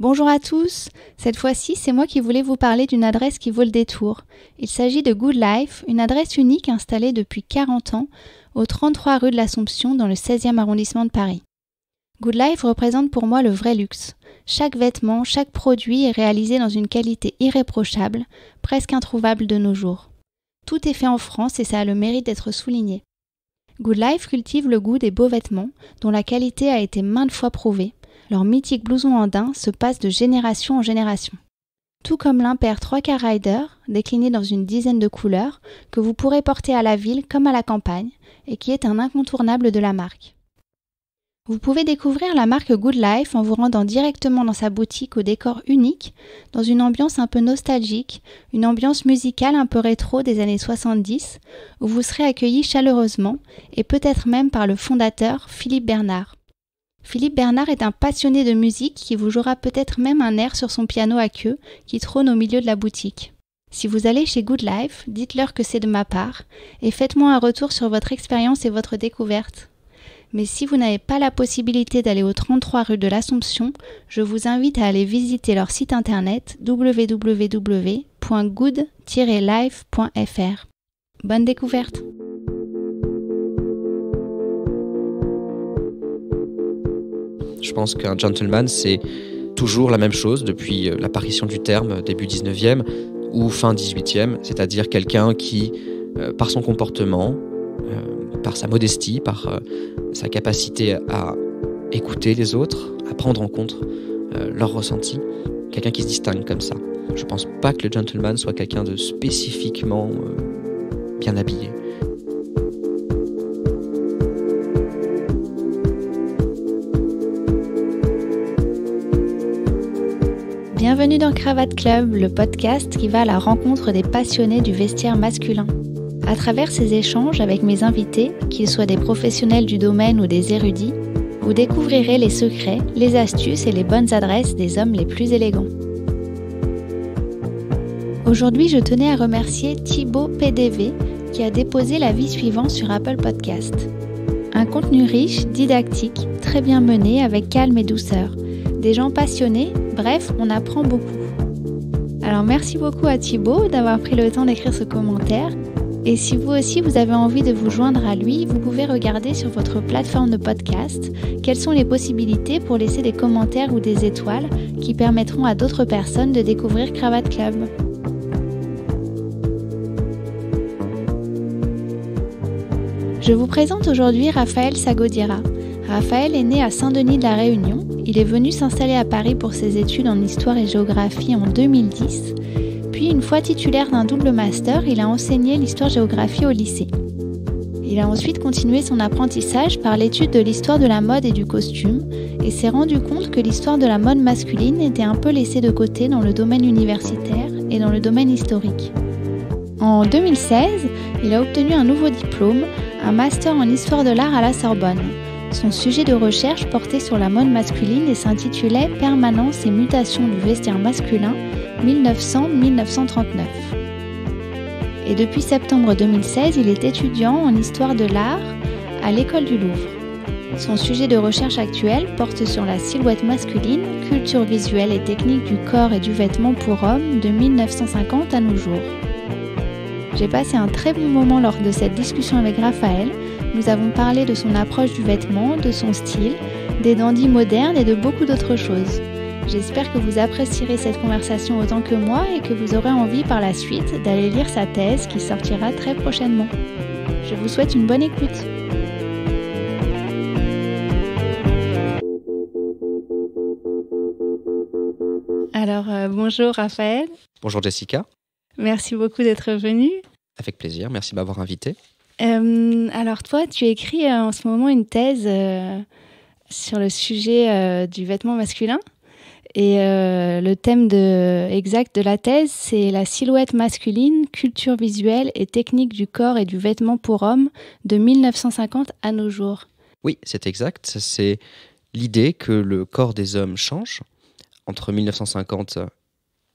Bonjour à tous, cette fois-ci c'est moi qui voulais vous parler d'une adresse qui vaut le détour. Il s'agit de Good Life, une adresse unique installée depuis 40 ans au 33 rue de l'Assomption dans le 16e arrondissement de Paris. Good Life représente pour moi le vrai luxe. Chaque vêtement, chaque produit est réalisé dans une qualité irréprochable, presque introuvable de nos jours. Tout est fait en France et ça a le mérite d'être souligné. Good Life cultive le goût des beaux vêtements, dont la qualité a été maintes fois prouvée, leur mythique blouson andin se passe de génération en génération. Tout comme l'impair 3 k rider, décliné dans une dizaine de couleurs, que vous pourrez porter à la ville comme à la campagne, et qui est un incontournable de la marque. Vous pouvez découvrir la marque Good Life en vous rendant directement dans sa boutique au décor unique, dans une ambiance un peu nostalgique, une ambiance musicale un peu rétro des années 70, où vous serez accueilli chaleureusement et peut-être même par le fondateur Philippe Bernard. Philippe Bernard est un passionné de musique qui vous jouera peut-être même un air sur son piano à queue qui trône au milieu de la boutique. Si vous allez chez Good Life, dites-leur que c'est de ma part et faites-moi un retour sur votre expérience et votre découverte. Mais si vous n'avez pas la possibilité d'aller au 33 rue de l'Assomption, je vous invite à aller visiter leur site internet www.good-life.fr. Bonne découverte! Je pense qu'un gentleman, c'est toujours la même chose depuis euh, l'apparition du terme euh, début 19e ou fin 18e, c'est-à-dire quelqu'un qui, euh, par son comportement, par sa modestie, par sa capacité à écouter les autres, à prendre en compte leurs ressentis, quelqu'un qui se distingue comme ça. Je ne pense pas que le gentleman soit quelqu'un de spécifiquement bien habillé. Bienvenue dans Cravate Club, le podcast qui va à la rencontre des passionnés du vestiaire masculin. À travers ces échanges avec mes invités, qu'ils soient des professionnels du domaine ou des érudits, vous découvrirez les secrets, les astuces et les bonnes adresses des hommes les plus élégants. Aujourd'hui, je tenais à remercier Thibaut PDV qui a déposé la vie suivante sur Apple Podcast. Un contenu riche, didactique, très bien mené avec calme et douceur. Des gens passionnés Bref, on apprend beaucoup. Alors merci beaucoup à Thibaut d'avoir pris le temps d'écrire ce commentaire. Et si vous aussi vous avez envie de vous joindre à lui, vous pouvez regarder sur votre plateforme de podcast quelles sont les possibilités pour laisser des commentaires ou des étoiles qui permettront à d'autres personnes de découvrir Cravate Club. Je vous présente aujourd'hui Raphaël Sagodira. Raphaël est né à Saint-Denis de la Réunion. Il est venu s'installer à Paris pour ses études en histoire et géographie en 2010. Puis, une fois titulaire d'un double master, il a enseigné l'histoire-géographie au lycée. Il a ensuite continué son apprentissage par l'étude de l'histoire de la mode et du costume et s'est rendu compte que l'histoire de la mode masculine était un peu laissée de côté dans le domaine universitaire et dans le domaine historique. En 2016, il a obtenu un nouveau diplôme, un master en histoire de l'art à la Sorbonne, son sujet de recherche portait sur la mode masculine et s'intitulait Permanence et mutation du vestiaire masculin 1900-1939. Et depuis septembre 2016, il est étudiant en histoire de l'art à l'école du Louvre. Son sujet de recherche actuel porte sur la silhouette masculine, culture visuelle et technique du corps et du vêtement pour hommes de 1950 à nos jours. J'ai passé un très bon moment lors de cette discussion avec Raphaël. Nous avons parlé de son approche du vêtement, de son style, des dandys modernes et de beaucoup d'autres choses. J'espère que vous apprécierez cette conversation autant que moi et que vous aurez envie par la suite d'aller lire sa thèse qui sortira très prochainement. Je vous souhaite une bonne écoute. Alors, euh, bonjour Raphaël. Bonjour Jessica. Merci beaucoup d'être venu. Avec plaisir, merci de m'avoir invité. Euh, alors toi, tu écris euh, en ce moment une thèse euh, sur le sujet du vêtement masculin. Et le thème de, exact de la thèse, c'est la silhouette masculine, culture visuelle et technique du corps et du vêtement pour hommes de 1950 à nos jours. Oui, c'est exact. C'est l'idée que le corps des hommes change entre 1950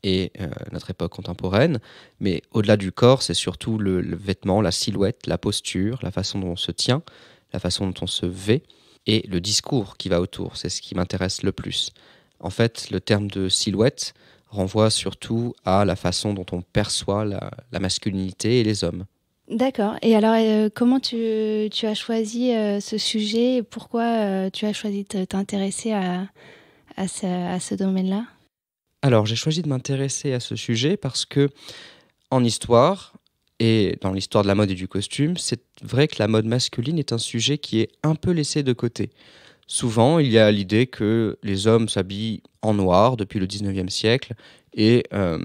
et euh, notre époque contemporaine. Mais au-delà du corps, c'est surtout le, vêtement, la silhouette, la posture, la façon dont on se tient, la façon dont on se vêt et le discours qui va autour. C'est ce qui m'intéresse le plus. En fait, le terme de silhouette renvoie surtout à la façon dont on perçoit la, masculinité et les hommes. D'accord. Et alors, euh, comment tu, as choisi euh, ce sujet et pourquoi tu as choisi de t'intéresser à ce domaine-là alors, j'ai choisi de m'intéresser à ce sujet parce que en histoire et dans l'histoire de la mode et du costume, c'est vrai que la mode masculine est un sujet qui est un peu laissé de côté. Souvent, il y a l'idée que les hommes s'habillent en noir depuis le 19e siècle et euh,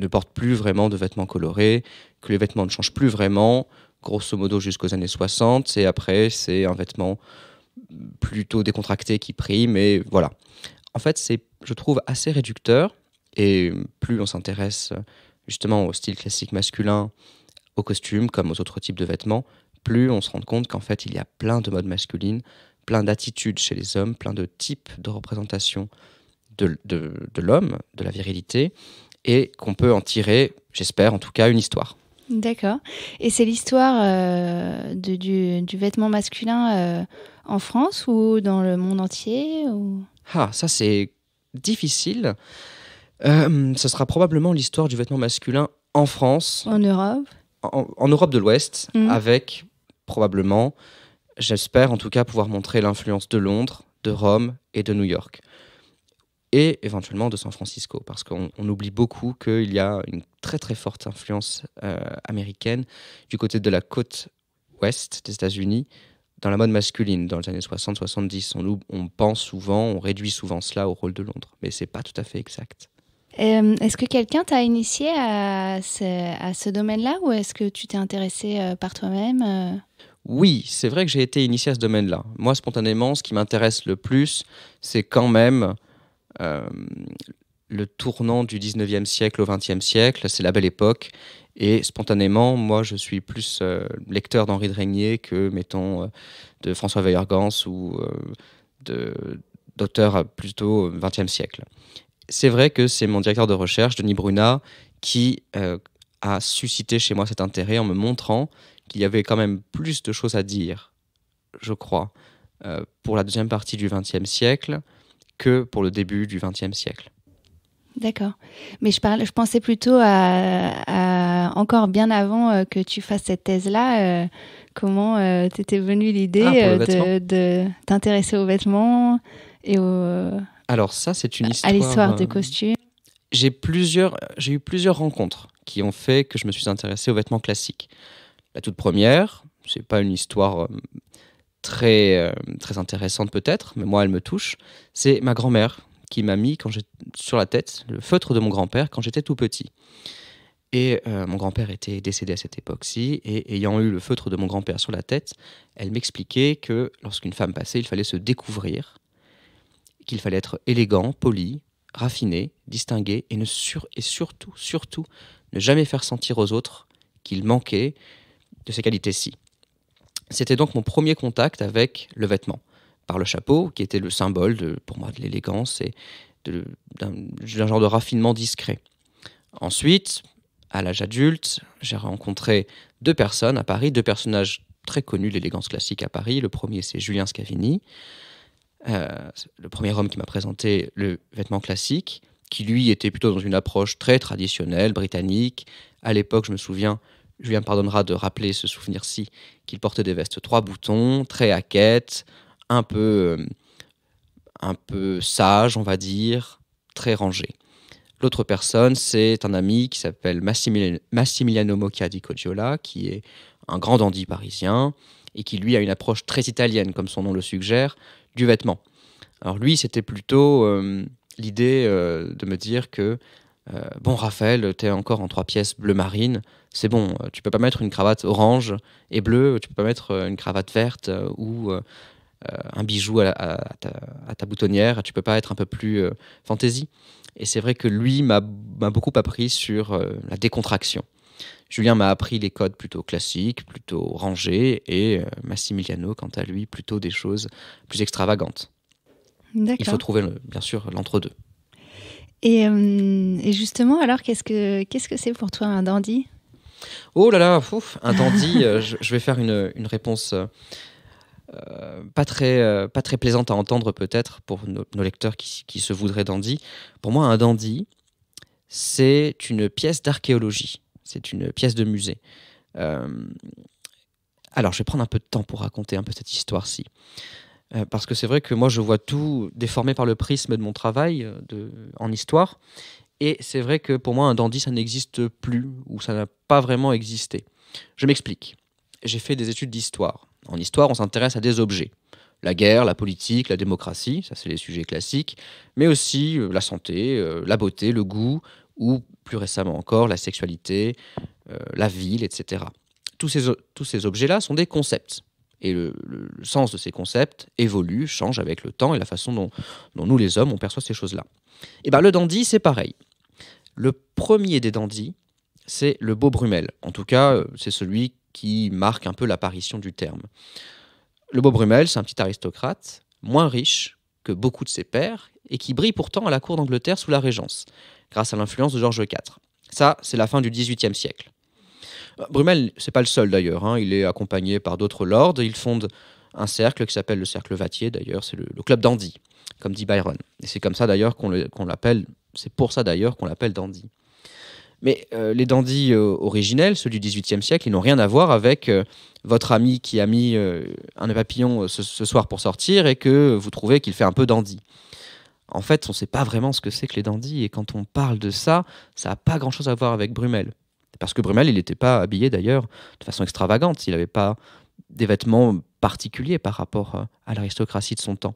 ne portent plus vraiment de vêtements colorés, que les vêtements ne changent plus vraiment, grosso modo jusqu'aux années 60, et après c'est un vêtement plutôt décontracté qui prime, et voilà en fait, c'est, je trouve, assez réducteur. Et plus on s'intéresse justement au style classique masculin, aux costumes, comme aux autres types de vêtements, plus on se rend compte qu'en fait, il y a plein de modes masculines, plein d'attitudes chez les hommes, plein de types de représentation de, l'homme, de la virilité, et qu'on peut en tirer, j'espère en tout cas, une histoire. D'accord. Et c'est l'histoire euh, du, vêtement masculin euh, en France ou dans le monde entier ou... Ah, ça c'est difficile. ce euh, sera probablement l'histoire du vêtement masculin en France. En Europe En, Europe de l'Ouest, mhm. avec probablement, j'espère en tout cas, pouvoir montrer l'influence de Londres, de Rome et de New York. Et éventuellement de San Francisco, parce qu'on oublie beaucoup qu'il y a une très très forte influence euh, américaine du côté de la côte ouest des États-Unis, dans la mode masculine, dans les années 60-70, on, on pense souvent, on réduit souvent cela au rôle de Londres, mais c'est pas tout à fait exact. Euh, est-ce que quelqu'un t'a initié à ce, domaine-là ou est-ce que tu t'es intéressé euh, par toi-même euh Oui, c'est vrai que j'ai été initié à ce domaine-là. Moi, spontanément, ce qui m'intéresse le plus, c'est quand même le tournant du 19e siècle au 20e siècle. C'est la belle époque. Et spontanément, moi, je suis plus euh, lecteur d'Henri de Régnier que, mettons, euh, de François Weyrgans ou euh, de d'auteurs plutôt 20e siècle. C'est vrai que c'est mon directeur de recherche, Denis Bruna, qui a suscité chez moi cet intérêt en me montrant qu'il y avait quand même plus de choses à dire, je crois, pour la deuxième partie du XXe siècle que pour le début du XXe siècle. D'accord. Mais je, je pensais plutôt à, encore bien avant euh, que tu fasses cette thèse-là, euh, comment euh, t'étais venue l'idée ah, de, t'intéresser aux vêtements et aux... Alors ça, c'est une histoire... À l'histoire des costumes. J'ai plusieurs, j'ai eu plusieurs rencontres qui ont fait que je me suis intéressée aux vêtements classiques. La toute première, c'est pas une histoire très, très intéressante peut-être, mais moi elle me touche, c'est ma grand-mère qui m'a mis sur la tête, le feutre de mon grand-père quand j'étais tout petit. Et euh, mon grand-père était décédé à cette époque-ci, et ayant eu le feutre de mon grand-père sur la tête, elle m'expliquait que lorsqu'une femme passait, il fallait se découvrir, qu'il fallait être élégant, poli, raffiné, distingué, et, ne sur et surtout, surtout, ne jamais faire sentir aux autres qu'il manquait de ces qualités-ci. C'était donc mon premier contact avec le vêtement par le chapeau, qui était le symbole pour moi de l'élégance et d'un genre de raffinement discret. Ensuite, à l'âge adulte, j'ai rencontré deux personnes à Paris, deux personnages très connus de l'élégance classique à Paris. Le premier, c'est Julien Scavini, euh, le premier homme qui m'a présenté le vêtement classique, qui lui était plutôt dans une approche très traditionnelle, britannique. À l'époque, je me souviens, Julien me pardonnera de rappeler ce souvenir-ci, qu'il portait des vestes trois boutons, très à un peu, euh, un peu sage, on va dire, très rangé. L'autre personne, c'est un ami qui s'appelle Massimiliano Mocca Coggiola, qui est un grand dandy parisien et qui, lui, a une approche très italienne, comme son nom le suggère, du vêtement. Alors lui, c'était plutôt euh, l'idée euh, de me dire que, bon Raphaël, tu es encore en trois pièces bleu marine, c'est bon, tu peux pas mettre une cravate orange et bleue, tu peux pas mettre une cravate verte ou euh, un bijou à, ta, boutonnière, tu peux pas être un peu plus euh, fantaisie. Et c'est vrai que lui m'a beaucoup appris sur euh, la décontraction. Julien m'a appris les codes plutôt classiques, plutôt rangés, et Massimiliano, quant à lui, plutôt des choses plus extravagantes. Il faut trouver, bien sûr, l'entre-deux. Et, justement, alors, qu'est-ce que c'est pour toi un dandy Oh là là, un dandy, je, vais faire une réponse euh, pas très, euh, pas très plaisante à entendre peut-être pour nos, lecteurs qui, qui, se voudraient dandy. Pour moi, un dandy, c'est une pièce d'archéologie, c'est une pièce de musée. Euh, alors, je vais prendre un peu de temps pour raconter un peu cette histoire-ci. Parce que c'est vrai que moi, je vois tout déformé par le prisme de mon travail de, en histoire. Et c'est vrai que pour moi, un dandy, ça n'existe plus, ou ça n'a pas vraiment existé. Je m'explique. J'ai fait des études d'histoire en histoire, on s'intéresse à des objets. La guerre, la politique, la démocratie, ça c'est les sujets classiques, mais aussi euh, la santé, euh, la beauté, le goût, ou plus récemment encore la sexualité, euh, la ville, etc. Tous ces, objets-là sont des concepts, et le, sens de ces concepts évolue, change avec le temps et la façon dont, nous les hommes on perçoit ces choses-là. Et eh bien, le dandy c'est pareil. Le premier des dandys c'est le beau Brummel. En tout cas c'est celui qui marque un peu l'apparition du terme. Le beau Brummel, c'est un petit aristocrate, moins riche que beaucoup de ses pairs, et qui brille pourtant à la cour d'Angleterre sous la Régence, grâce à l'influence de George IV. Ça, c'est la fin du XVIIIe siècle. Euh, Brummel, c'est pas le seul d'ailleurs, hein. il est accompagné par d'autres lords, il fonde un cercle qui s'appelle le cercle Vatier d'ailleurs, c'est le, club dandy, comme dit Byron. Et c'est comme ça d'ailleurs qu'on l'appelle, c'est pour ça d'ailleurs qu'on l'appelle dandy. Mais euh, les dandys euh, originels, ceux du XVIIIe siècle, ils n'ont rien à voir avec euh, votre ami qui a mis un papillon ce, soir pour sortir et que vous trouvez qu'il fait un peu dandy. En fait, on ne sait pas vraiment ce que c'est que les dandys et quand on parle de ça, ça n'a pas grand-chose à voir avec Brumel. Parce que Brumel, il n'était pas habillé d'ailleurs de façon extravagante, il n'avait pas des vêtements particuliers par rapport à l'aristocratie de son temps.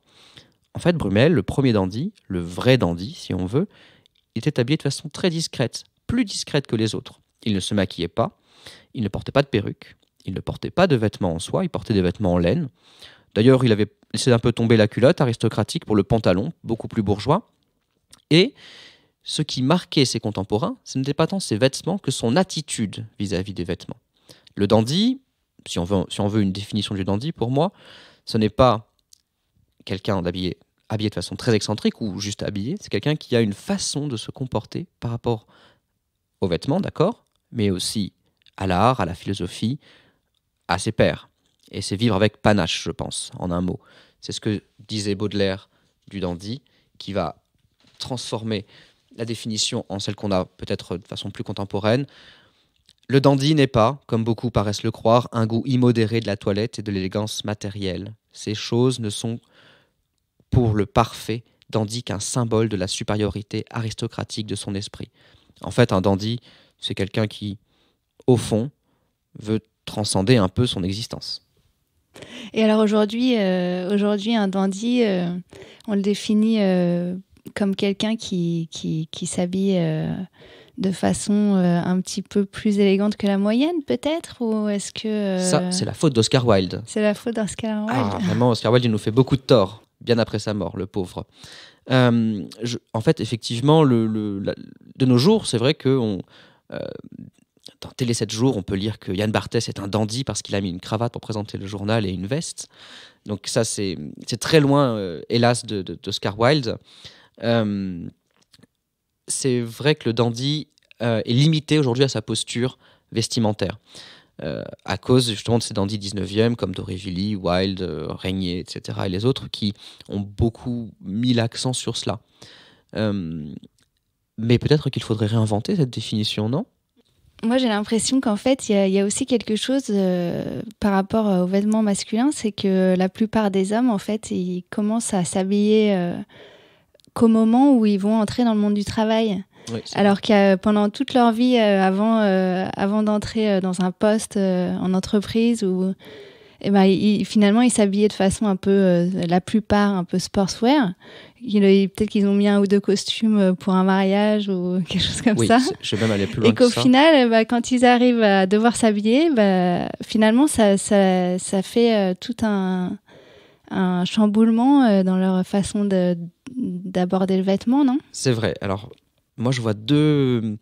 En fait, Brumel, le premier dandy, le vrai dandy si on veut, était habillé de façon très discrète, plus discrète que les autres. Il ne se maquillait pas, il ne portait pas de perruque, il ne portait pas de vêtements en soie, il portait des vêtements en laine. D'ailleurs, il avait laissé un peu tomber la culotte aristocratique pour le pantalon, beaucoup plus bourgeois. Et ce qui marquait ses contemporains, ce n'était pas tant ses vêtements que son attitude vis-à-vis des vêtements. Le dandy, si on, veut, si on veut une définition du dandy pour moi, ce n'est pas quelqu'un habillé de façon très excentrique ou juste habillé, c'est quelqu'un qui a une façon de se comporter par rapport aux vêtements, d'accord, mais aussi à l'art, à la philosophie, à ses pères. Et c'est vivre avec panache, je pense, en un mot. C'est ce que disait Baudelaire du dandy, qui va transformer la définition en celle qu'on a peut-être de façon plus contemporaine. Le dandy n'est pas, comme beaucoup paraissent le croire, un goût immodéré de la toilette et de l'élégance matérielle. Ces choses ne sont pour le parfait dandy qu'un symbole de la supériorité aristocratique de son esprit. En fait, un dandy, c'est quelqu'un qui, au fond, veut transcender un peu son existence. Et alors aujourd'hui, euh, aujourd'hui un dandy, euh, on le définit euh, comme quelqu'un qui, qui, s'habille de façon un petit peu plus élégante que la moyenne, peut-être Ou est-ce que. Ça, c'est la faute d'Oscar Wilde. C'est la faute d'Oscar ah, Wilde. Ah, vraiment, Oscar Wilde, il nous fait beaucoup de tort, bien après sa mort, le pauvre. Euh, en fait, effectivement, de nos jours, c'est vrai que euh, dans Télé 7 jours, on peut lire que Yann Barthès est un dandy parce qu'il a mis une cravate pour présenter le journal et une veste. Donc ça, c'est très loin, euh, hélas, de, Scar Wilde. c'est vrai que le dandy est limité aujourd'hui à sa posture vestimentaire. Euh, à cause justement de ces dandies 19e comme Dorévili, Wilde, euh, Régnier, etc. et les autres qui ont beaucoup mis l'accent sur cela. Euh, mais peut-être qu'il faudrait réinventer cette définition, non moi, j'ai l'impression qu'en fait, il y, a aussi quelque chose euh, par rapport aux vêtements masculins, c'est que la plupart des hommes, en fait, ils commencent à s'habiller qu'au moment où ils vont entrer dans le monde du travail. Alors que euh, pendant toute leur vie, euh, avant, euh, avant d'entrer dans un poste en entreprise ou eh ben, finalement, ils s'habillaient de façon un peu, la plupart, un peu sportswear. Peut-être qu'ils ont mis un ou deux costumes pour un mariage ou quelque chose comme oui, ça. Je vais même aller plus loin. Et qu'au final, eh ben, quand ils arrivent à devoir s'habiller, ben, finalement, ça, fait tout un, un chamboulement dans leur façon d'aborder le vêtement, non C'est vrai. Alors, moi je vois deux,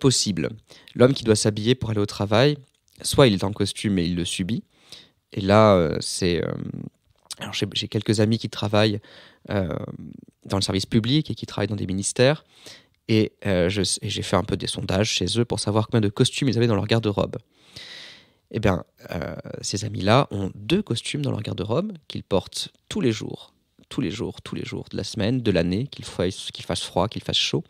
possibles. L'homme qui doit s'habiller pour aller au travail, soit il est en costume et il le subit. Et là, euh, c'est. Euh, alors j'ai quelques amis qui travaillent euh, dans le service public et qui travaillent dans des ministères. Et j'ai fait un peu des sondages chez eux pour savoir combien de costumes ils avaient dans leur garde-robe. Eh bien, ces amis-là ont deux costumes dans leur garde-robe qu'ils portent tous les jours, tous les jours, tous les jours de la semaine, de l'année, qu'il fasse, fasse froid, qu'il fasse chaud.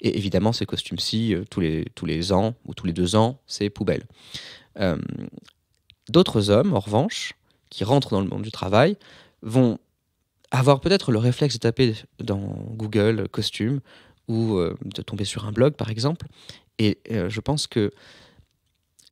Et évidemment, ces costumes-ci, euh, tous, les, tous les ans ou tous les deux ans, c'est poubelle. Euh, d'autres hommes, en revanche, qui rentrent dans le monde du travail, vont avoir peut-être le réflexe de taper dans Google euh, costume ou de tomber sur un blog, par exemple. Et je pense que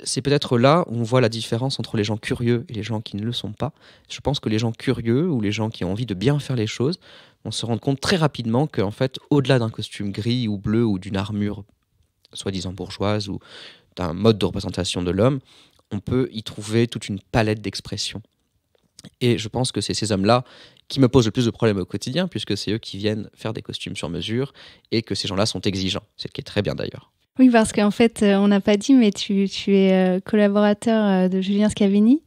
c'est peut-être là où on voit la différence entre les gens curieux et les gens qui ne le sont pas. Je pense que les gens curieux ou les gens qui ont envie de bien faire les choses on se rend compte très rapidement qu'en fait, au-delà d'un costume gris ou bleu ou d'une armure soi-disant bourgeoise ou d'un mode de représentation de l'homme, on peut y trouver toute une palette d'expressions. Et je pense que c'est ces hommes-là qui me posent le plus de problèmes au quotidien, puisque c'est eux qui viennent faire des costumes sur mesure et que ces gens-là sont exigeants, c'est ce qui est très bien d'ailleurs. Oui, parce qu'en fait, euh, on n'a pas dit, mais tu, es euh, collaborateur euh, de Julien Scavini.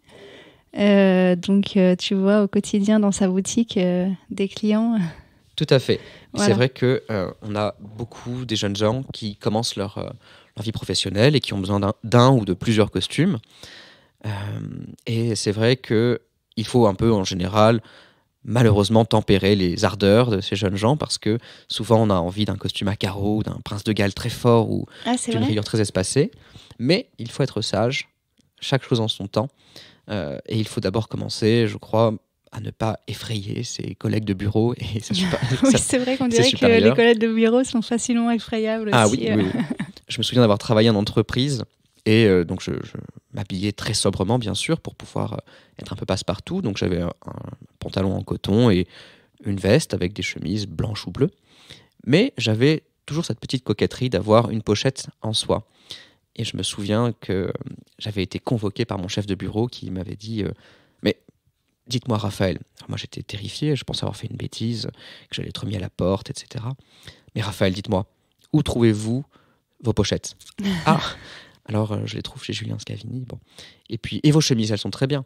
donc, tu vois au quotidien dans sa boutique des clients. Tout à fait. C'est vrai que on a beaucoup de jeunes gens qui commencent leur, vie professionnelle et qui ont besoin d'un ou de plusieurs costumes. et c'est vrai qu'il faut un peu en général malheureusement tempérer les ardeurs de ces jeunes gens parce que souvent on a envie d'un costume à carreaux, d'un prince de Galles très fort ou ah, d'une rigueur très espacée. Mais il faut être sage, chaque chose en son temps. Euh, et il faut d'abord commencer, je crois, à ne pas effrayer ses collègues de bureau. Et oui, c'est vrai qu'on dirait que les collègues de bureau sont facilement effrayables. Ah euh. oui, oui, je me souviens d'avoir travaillé en entreprise et euh, donc, je, m'habillais très sobrement, bien sûr, pour pouvoir euh, être un peu passe-partout. Donc, j'avais un, pantalon en coton et une veste avec des chemises blanches ou bleues. Mais j'avais toujours cette petite coquetterie d'avoir une pochette en soie. Et je me souviens que euh, j'avais été convoqué par mon chef de bureau qui m'avait dit Mais dites-moi, Raphaël. moi, j'étais terrifié, je pensais avoir fait une bêtise, que j'allais être mis à la porte, etc. Mais Raphaël, dites-moi, où trouvez-vous vos pochettes Ah alors, euh, je les trouve chez Julien Scavini. Bon. Et puis, et vos chemises, elles sont très bien.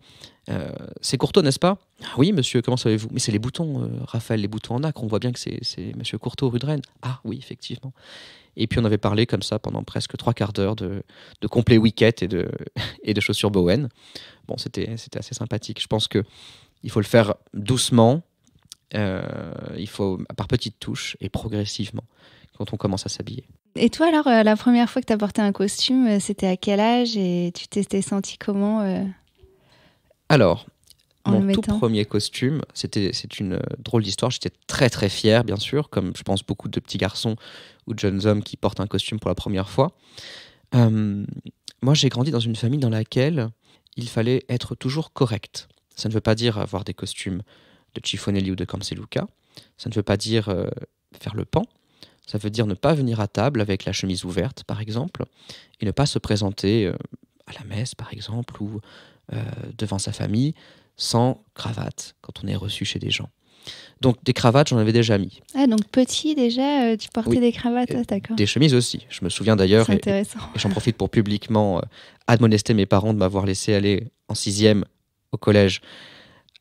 Euh, c'est Courtois n'est-ce pas ah Oui, monsieur, comment savez-vous Mais c'est les boutons, euh, Raphaël, les boutons en acre. On voit bien que c'est monsieur Courteau, rue de Rennes. Ah oui, effectivement. Et puis, on avait parlé comme ça pendant presque trois quarts d'heure de, de complet wicket et de, et de chaussures Bowen. Bon, c'était assez sympathique. Je pense que il faut le faire doucement. il faut par petites touches et progressivement quand on commence à s'habiller. Et toi, alors, euh, la première fois que tu as porté un costume, euh, c'était à quel âge et tu t'étais senti comment euh, Alors, en mon tout premier costume, c'était, c'est une drôle d'histoire. J'étais très, très fier, bien sûr, comme je pense beaucoup de petits garçons ou de jeunes hommes qui portent un costume pour la première fois. moi, j'ai grandi dans une famille dans laquelle il fallait être toujours correct. Ça ne veut pas dire avoir des costumes de Chiffonelli ou de Camseluca. Ça ne veut pas dire faire le pan ça veut dire ne pas venir à table avec la chemise ouverte, par exemple, et ne pas se présenter euh, à la messe, par exemple, ou euh, devant sa famille sans cravate quand on est reçu chez des gens. Donc des cravates, j'en avais déjà mis. Ah, donc petit déjà, euh, tu portais des cravates, ah, d'accord. Des chemises aussi. Je me souviens d'ailleurs. Et, j'en profite pour publiquement admonester mes parents de m'avoir laissé aller en sixième au collège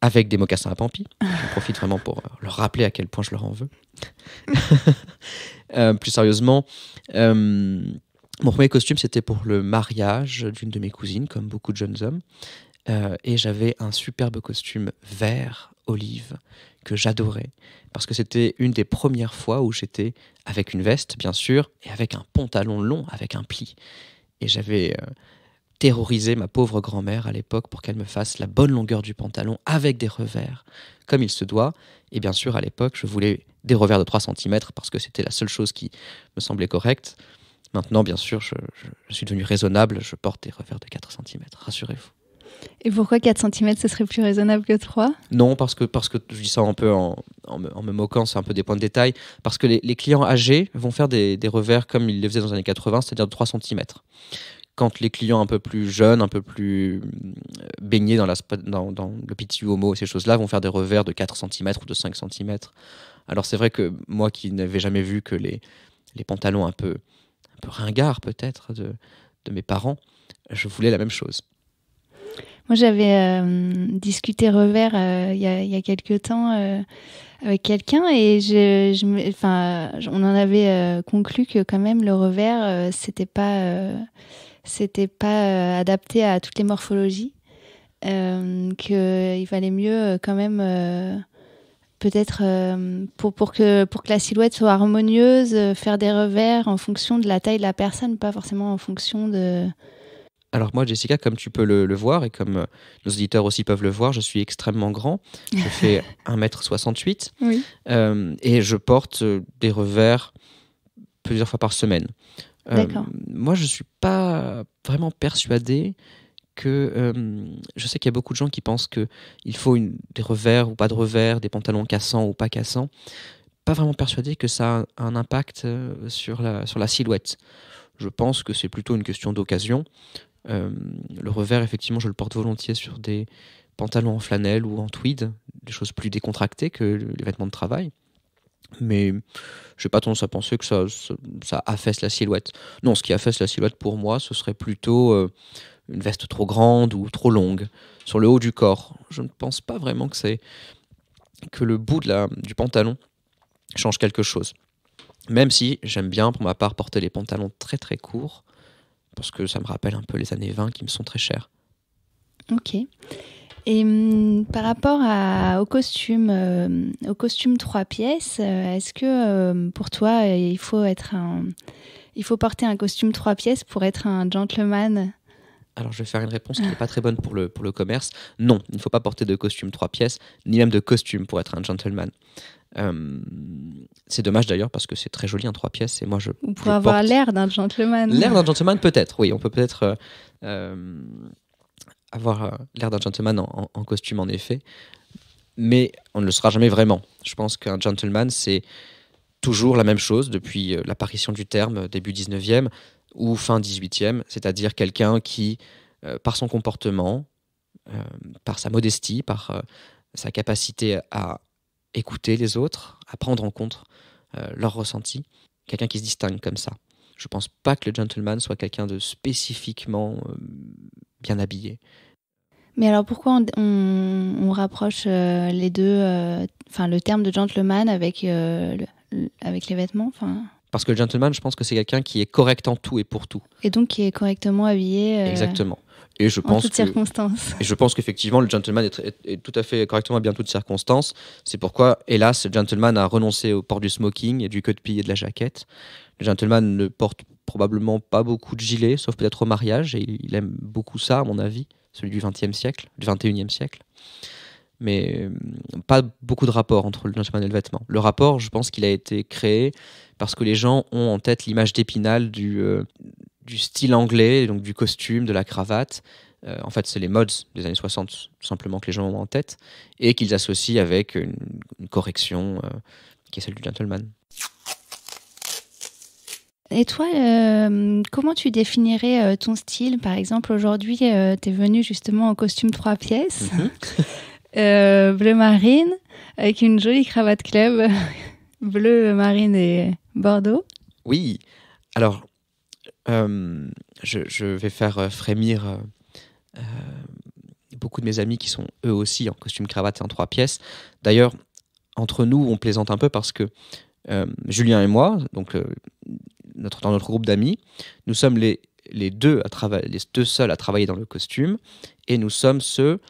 avec des mocassins à pampi. Je profite vraiment pour euh, leur rappeler à quel point je leur en veux. Euh, plus sérieusement, euh, mon premier costume, c'était pour le mariage d'une de mes cousines, comme beaucoup de jeunes hommes. et j'avais un superbe costume vert olive que j'adorais parce que c'était une des premières fois où j'étais avec une veste, bien sûr, et avec un pantalon long avec un pli. Et j'avais terroriser ma pauvre grand-mère à l'époque pour qu'elle me fasse la bonne longueur du pantalon avec des revers, comme il se doit. Et bien sûr, à l'époque, je voulais des revers de 3 cm parce que c'était la seule chose qui me semblait correcte. Maintenant, bien sûr, je, suis devenu raisonnable, je porte des revers de 4 cm, rassurez-vous. Et pourquoi 4 cm, ce serait plus raisonnable que 3 Non, parce que, parce que je dis ça un peu en, me, moquant, c'est un peu des points de détail, parce que les, clients âgés vont faire des, des, revers comme ils le faisaient dans les années 80, c'est-à-dire de 3 cm quand les clients un peu plus jeunes, un peu plus euh, baignés dans, le petit homo, ces choses-là, vont faire des revers de 4 cm ou de 5 cm. Alors c'est vrai que moi qui n'avais jamais vu que les, les pantalons un peu, un peu ringards peut-être de, mes parents, je voulais la même chose. Moi, j'avais euh, discuté revers euh, il, y a, quelques temps avec quelqu'un et je, je, enfin, on en avait conclu que quand même le revers, c'était pas c'était pas euh, adapté à toutes les morphologies, euh, qu'il euh, valait mieux quand même peut-être pour, pour, que, pour que la silhouette soit harmonieuse, faire des revers en fonction de la taille de la personne, pas forcément en fonction de... Alors moi, Jessica, comme tu peux le, voir et comme nos auditeurs aussi peuvent le voir, je suis extrêmement grand. Je fais 1m68 et je porte des revers plusieurs fois par semaine. Euh, moi, je ne suis pas vraiment persuadé que euh, je sais qu'il y a beaucoup de gens qui pensent qu'il faut des revers ou pas de revers, des pantalons cassants ou pas cassants. Pas vraiment persuadé que ça a un impact euh, sur la, silhouette. Je pense que c'est plutôt une question d'occasion. le revers, effectivement, je le porte volontiers sur des pantalons en flanelle ou en tweed, des choses plus décontractées que les vêtements de travail mais je j'ai pas tendance à penser que ça, affaisse la silhouette. Non, ce qui affaisse la silhouette pour moi, ce serait plutôt euh, une veste trop grande ou trop longue sur le haut du corps. Je ne pense pas vraiment que c'est que le bout de la, du pantalon change quelque chose. Même si j'aime bien pour ma part porter les pantalons très très courts parce que ça me rappelle un peu les années 20 qui me sont très chères. Ok. Et hum, par rapport au costume, euh, au costume trois pièces, euh, est-ce que euh, pour toi il faut être un, il faut porter un costume trois pièces pour être un gentleman alors, je vais faire une réponse qui n'est pas très bonne pour le, pour le commerce. Non, il ne faut pas porter de costume trois pièces, ni même de costume pour être un gentleman. Hum, c'est dommage d'ailleurs parce que c'est très joli un trois pièces et moi je. On avoir l'air d'un gentleman. L'air d'un gentleman peut-être, oui. On peut peut-être hum, avoir euh, l'air d'un gentleman en, costume, en effet. Mais on ne le sera jamais vraiment. Je pense qu'un gentleman, c'est toujours la même chose depuis euh, l'apparition du terme euh, début 19e ou fin 18e, c'est-à-dire quelqu'un qui, par son comportement, par sa modestie, par sa capacité à écouter les autres, à prendre en compte leurs ressentis, quelqu'un qui se distingue comme ça. Je ne pense pas que le gentleman soit quelqu'un de spécifiquement bien habillé. Mais alors pourquoi on, rapproche euh, les deux, euh, enfin le terme de gentleman avec, euh, avec les vêtements Parce que le gentleman, je pense que c'est quelqu'un qui est correct en tout et pour tout. Et donc qui est correctement habillé. Exactement. Et je en toutes circonstances. Et je pense qu'effectivement, le gentleman est, tout à fait correctement habillé en toutes circonstances. C'est pourquoi, hélas, le gentleman a renoncé au port du smoking et du queue de et de la jaquette. Le gentleman ne porte probablement pas beaucoup de gilets, sauf peut-être au mariage, et il aime beaucoup ça, à mon avis, celui du XXe siècle, du XXIe siècle. Mais euh, pas beaucoup de rapport entre le gentleman et le vêtement. Le rapport, je pense qu'il a été créé parce que les gens ont en tête l'image d'épinal du, euh, du style anglais, donc du costume, de la cravate, euh, en fait, c'est les modes des années 60, tout simplement, que les gens ont en tête, et qu'ils associent avec une, correction qui est celle du gentleman. Et toi, euh, comment tu définirais euh, ton style Par exemple, aujourd'hui, euh, tu es venu justement en costume trois pièces, mhm. bleu marine, avec une jolie cravate club, bleu marine et bordeaux. Oui, alors, je, vais faire frémir beaucoup de mes amis qui sont eux aussi en costume cravate et en trois pièces. D'ailleurs, entre nous, on plaisante un peu parce que Julien et moi, donc notre, dans notre groupe d'amis, nous sommes les, les, deux à les deux seuls à travailler dans le costume, et nous sommes ceux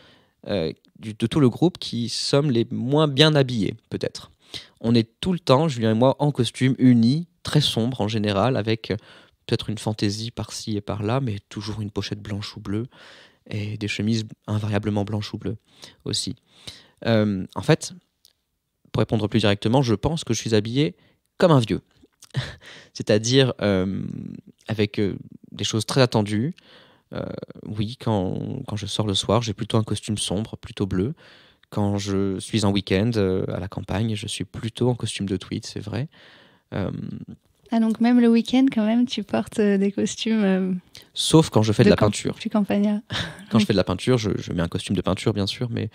euh, de tout le groupe qui sommes les moins bien habillés, peut-être. On est tout le temps, Julien et moi, en costume, unis, très sombre en général, avec euh, peut-être une fantaisie par-ci et par-là, mais toujours une pochette blanche ou bleue, et des chemises invariablement blanches ou bleues aussi. Euh, en fait, pour répondre plus directement, je pense que je suis habillé comme un vieux. c'est-à-dire euh, avec euh, des choses très attendues. Euh, oui, quand, je sors le soir, j'ai plutôt un costume sombre, plutôt bleu. Quand je suis en week-end à la campagne, je suis plutôt en costume de tweed, c'est vrai. Ah, donc même le week-end, quand même, tu portes des costumes. Sauf quand je fais de, la peinture. Tu quand je fais de la peinture, je, mets un costume de peinture, bien sûr, mais,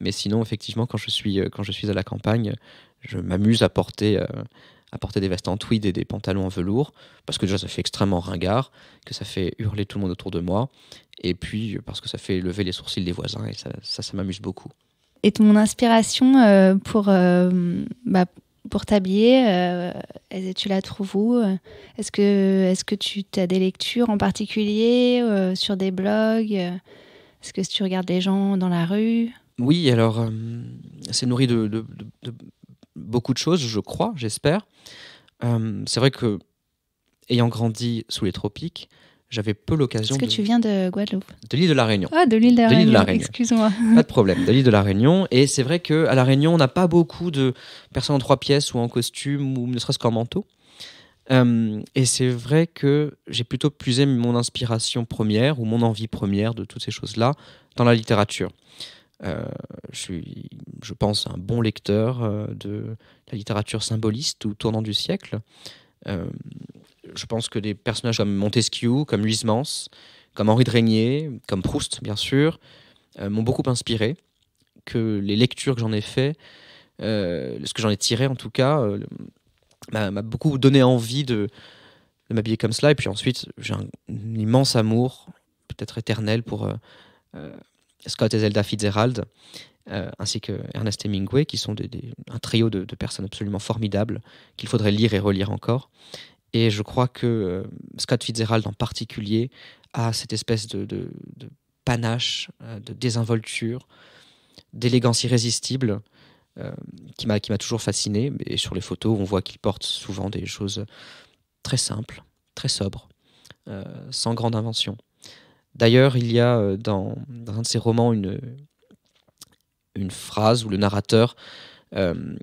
mais sinon, effectivement, quand je, suis, quand je suis à la campagne, je m'amuse à porter à porter des vestes en tweed et des pantalons en velours, parce que déjà ça fait extrêmement ringard, que ça fait hurler tout le monde autour de moi, et puis euh, parce que ça fait lever les sourcils des voisins, et ça, ça, m'amuse beaucoup. Et ton inspiration euh, pour, euh, bah, pour t'habiller, tu la trouves où Est-ce que, est -ce que tu as des lectures en particulier sur des blogs Est-ce que tu regardes des gens dans la rue oui, alors c'est nourri de, beaucoup de choses, je crois, j'espère. Euh, c'est vrai que, ayant grandi sous les tropiques, j'avais peu l'occasion. Est-ce que tu viens de Guadeloupe De l'île de la Réunion. Ah, de l'île de, la, Réunion. Excuse-moi. Pas de problème, de l'île de la Réunion. Et c'est vrai que, à la Réunion, on n'a pas beaucoup de personnes en trois pièces ou en costume ou ne serait-ce qu'en manteau. Euh, et c'est vrai que j'ai plutôt aimé mon inspiration première ou mon envie première de toutes ces choses-là dans la littérature. Euh, je suis, je pense, un bon lecteur euh, de la littérature symboliste ou tournant du siècle. Euh, je pense que des personnages comme Montesquieu, comme Huysmans, comme Henri de Régnier, comme Proust, bien sûr, m'ont beaucoup inspiré. Que les lectures que j'en ai fait, ce que j'en ai tiré en tout cas, m'a beaucoup donné envie de, m'habiller comme cela. Et puis ensuite, j'ai un, immense amour, peut-être éternel, pour Scott et Zelda Fitzgerald, euh, ainsi que Ernest Hemingway, qui sont un trio de, personnes absolument formidables qu'il faudrait lire et relire encore. Et je crois que euh, Scott Fitzgerald en particulier a cette espèce de, panache, euh, de désinvolture, d'élégance irrésistible qui m'a toujours fasciné. Et sur les photos, on voit qu'il porte souvent des choses très simples, très sobres, sans grande invention. D'ailleurs, il y a euh, dans, un de ses romans une, phrase où le narrateur euh,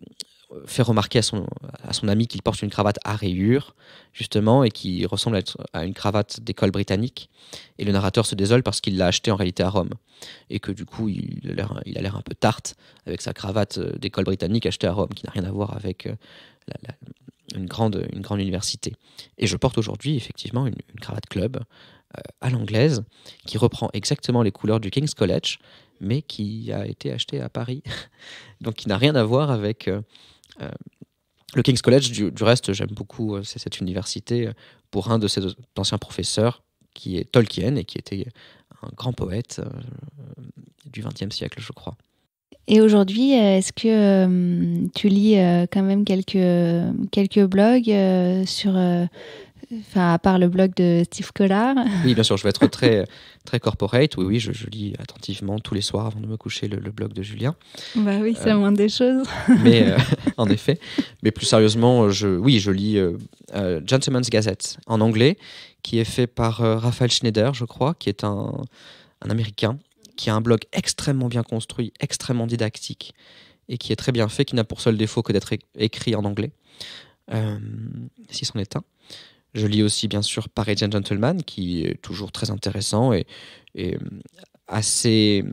fait remarquer à son, ami qu'il porte une cravate à rayures, justement, et qui ressemble à une cravate d'école britannique. Et le narrateur se désole parce qu'il l'a achetée en réalité à Rome. Et que du coup, il a l'air un peu tarte avec sa cravate euh, d'école britannique achetée à Rome, qui n'a rien à voir avec la, une grande, une grande université. Et je porte aujourd'hui effectivement une, cravate club euh, à l'anglaise qui reprend exactement les couleurs du King's College, mais qui a été achetée à Paris. Donc qui n'a rien à voir avec euh, euh, le King's College. Du, reste, j'aime beaucoup cette université pour un de ses anciens professeurs qui est Tolkien et qui était un grand poète du XXe siècle, je crois. Et aujourd'hui, euh, est-ce que euh, tu lis euh, quand même quelques, quelques blogs sur, enfin, à part le blog de Steve Collard Oui, bien sûr, je vais être très, très corporate. Oui, oui, je, lis attentivement tous les soirs avant de me coucher le, blog de Julien. Bah oui, c'est moins des choses. mais en effet. Mais plus sérieusement, je, oui, je lis Gentleman's Gazette en anglais, qui est fait par Raphaël Schneider, je crois, qui est un, un Américain qui a un blog extrêmement bien construit, extrêmement didactique, et qui est très bien fait, qui n'a pour seul défaut que d'être écrit en anglais, euh, si c'en est un. Je lis aussi bien sûr Parisian Gentleman, qui est toujours très intéressant et, euh, assez...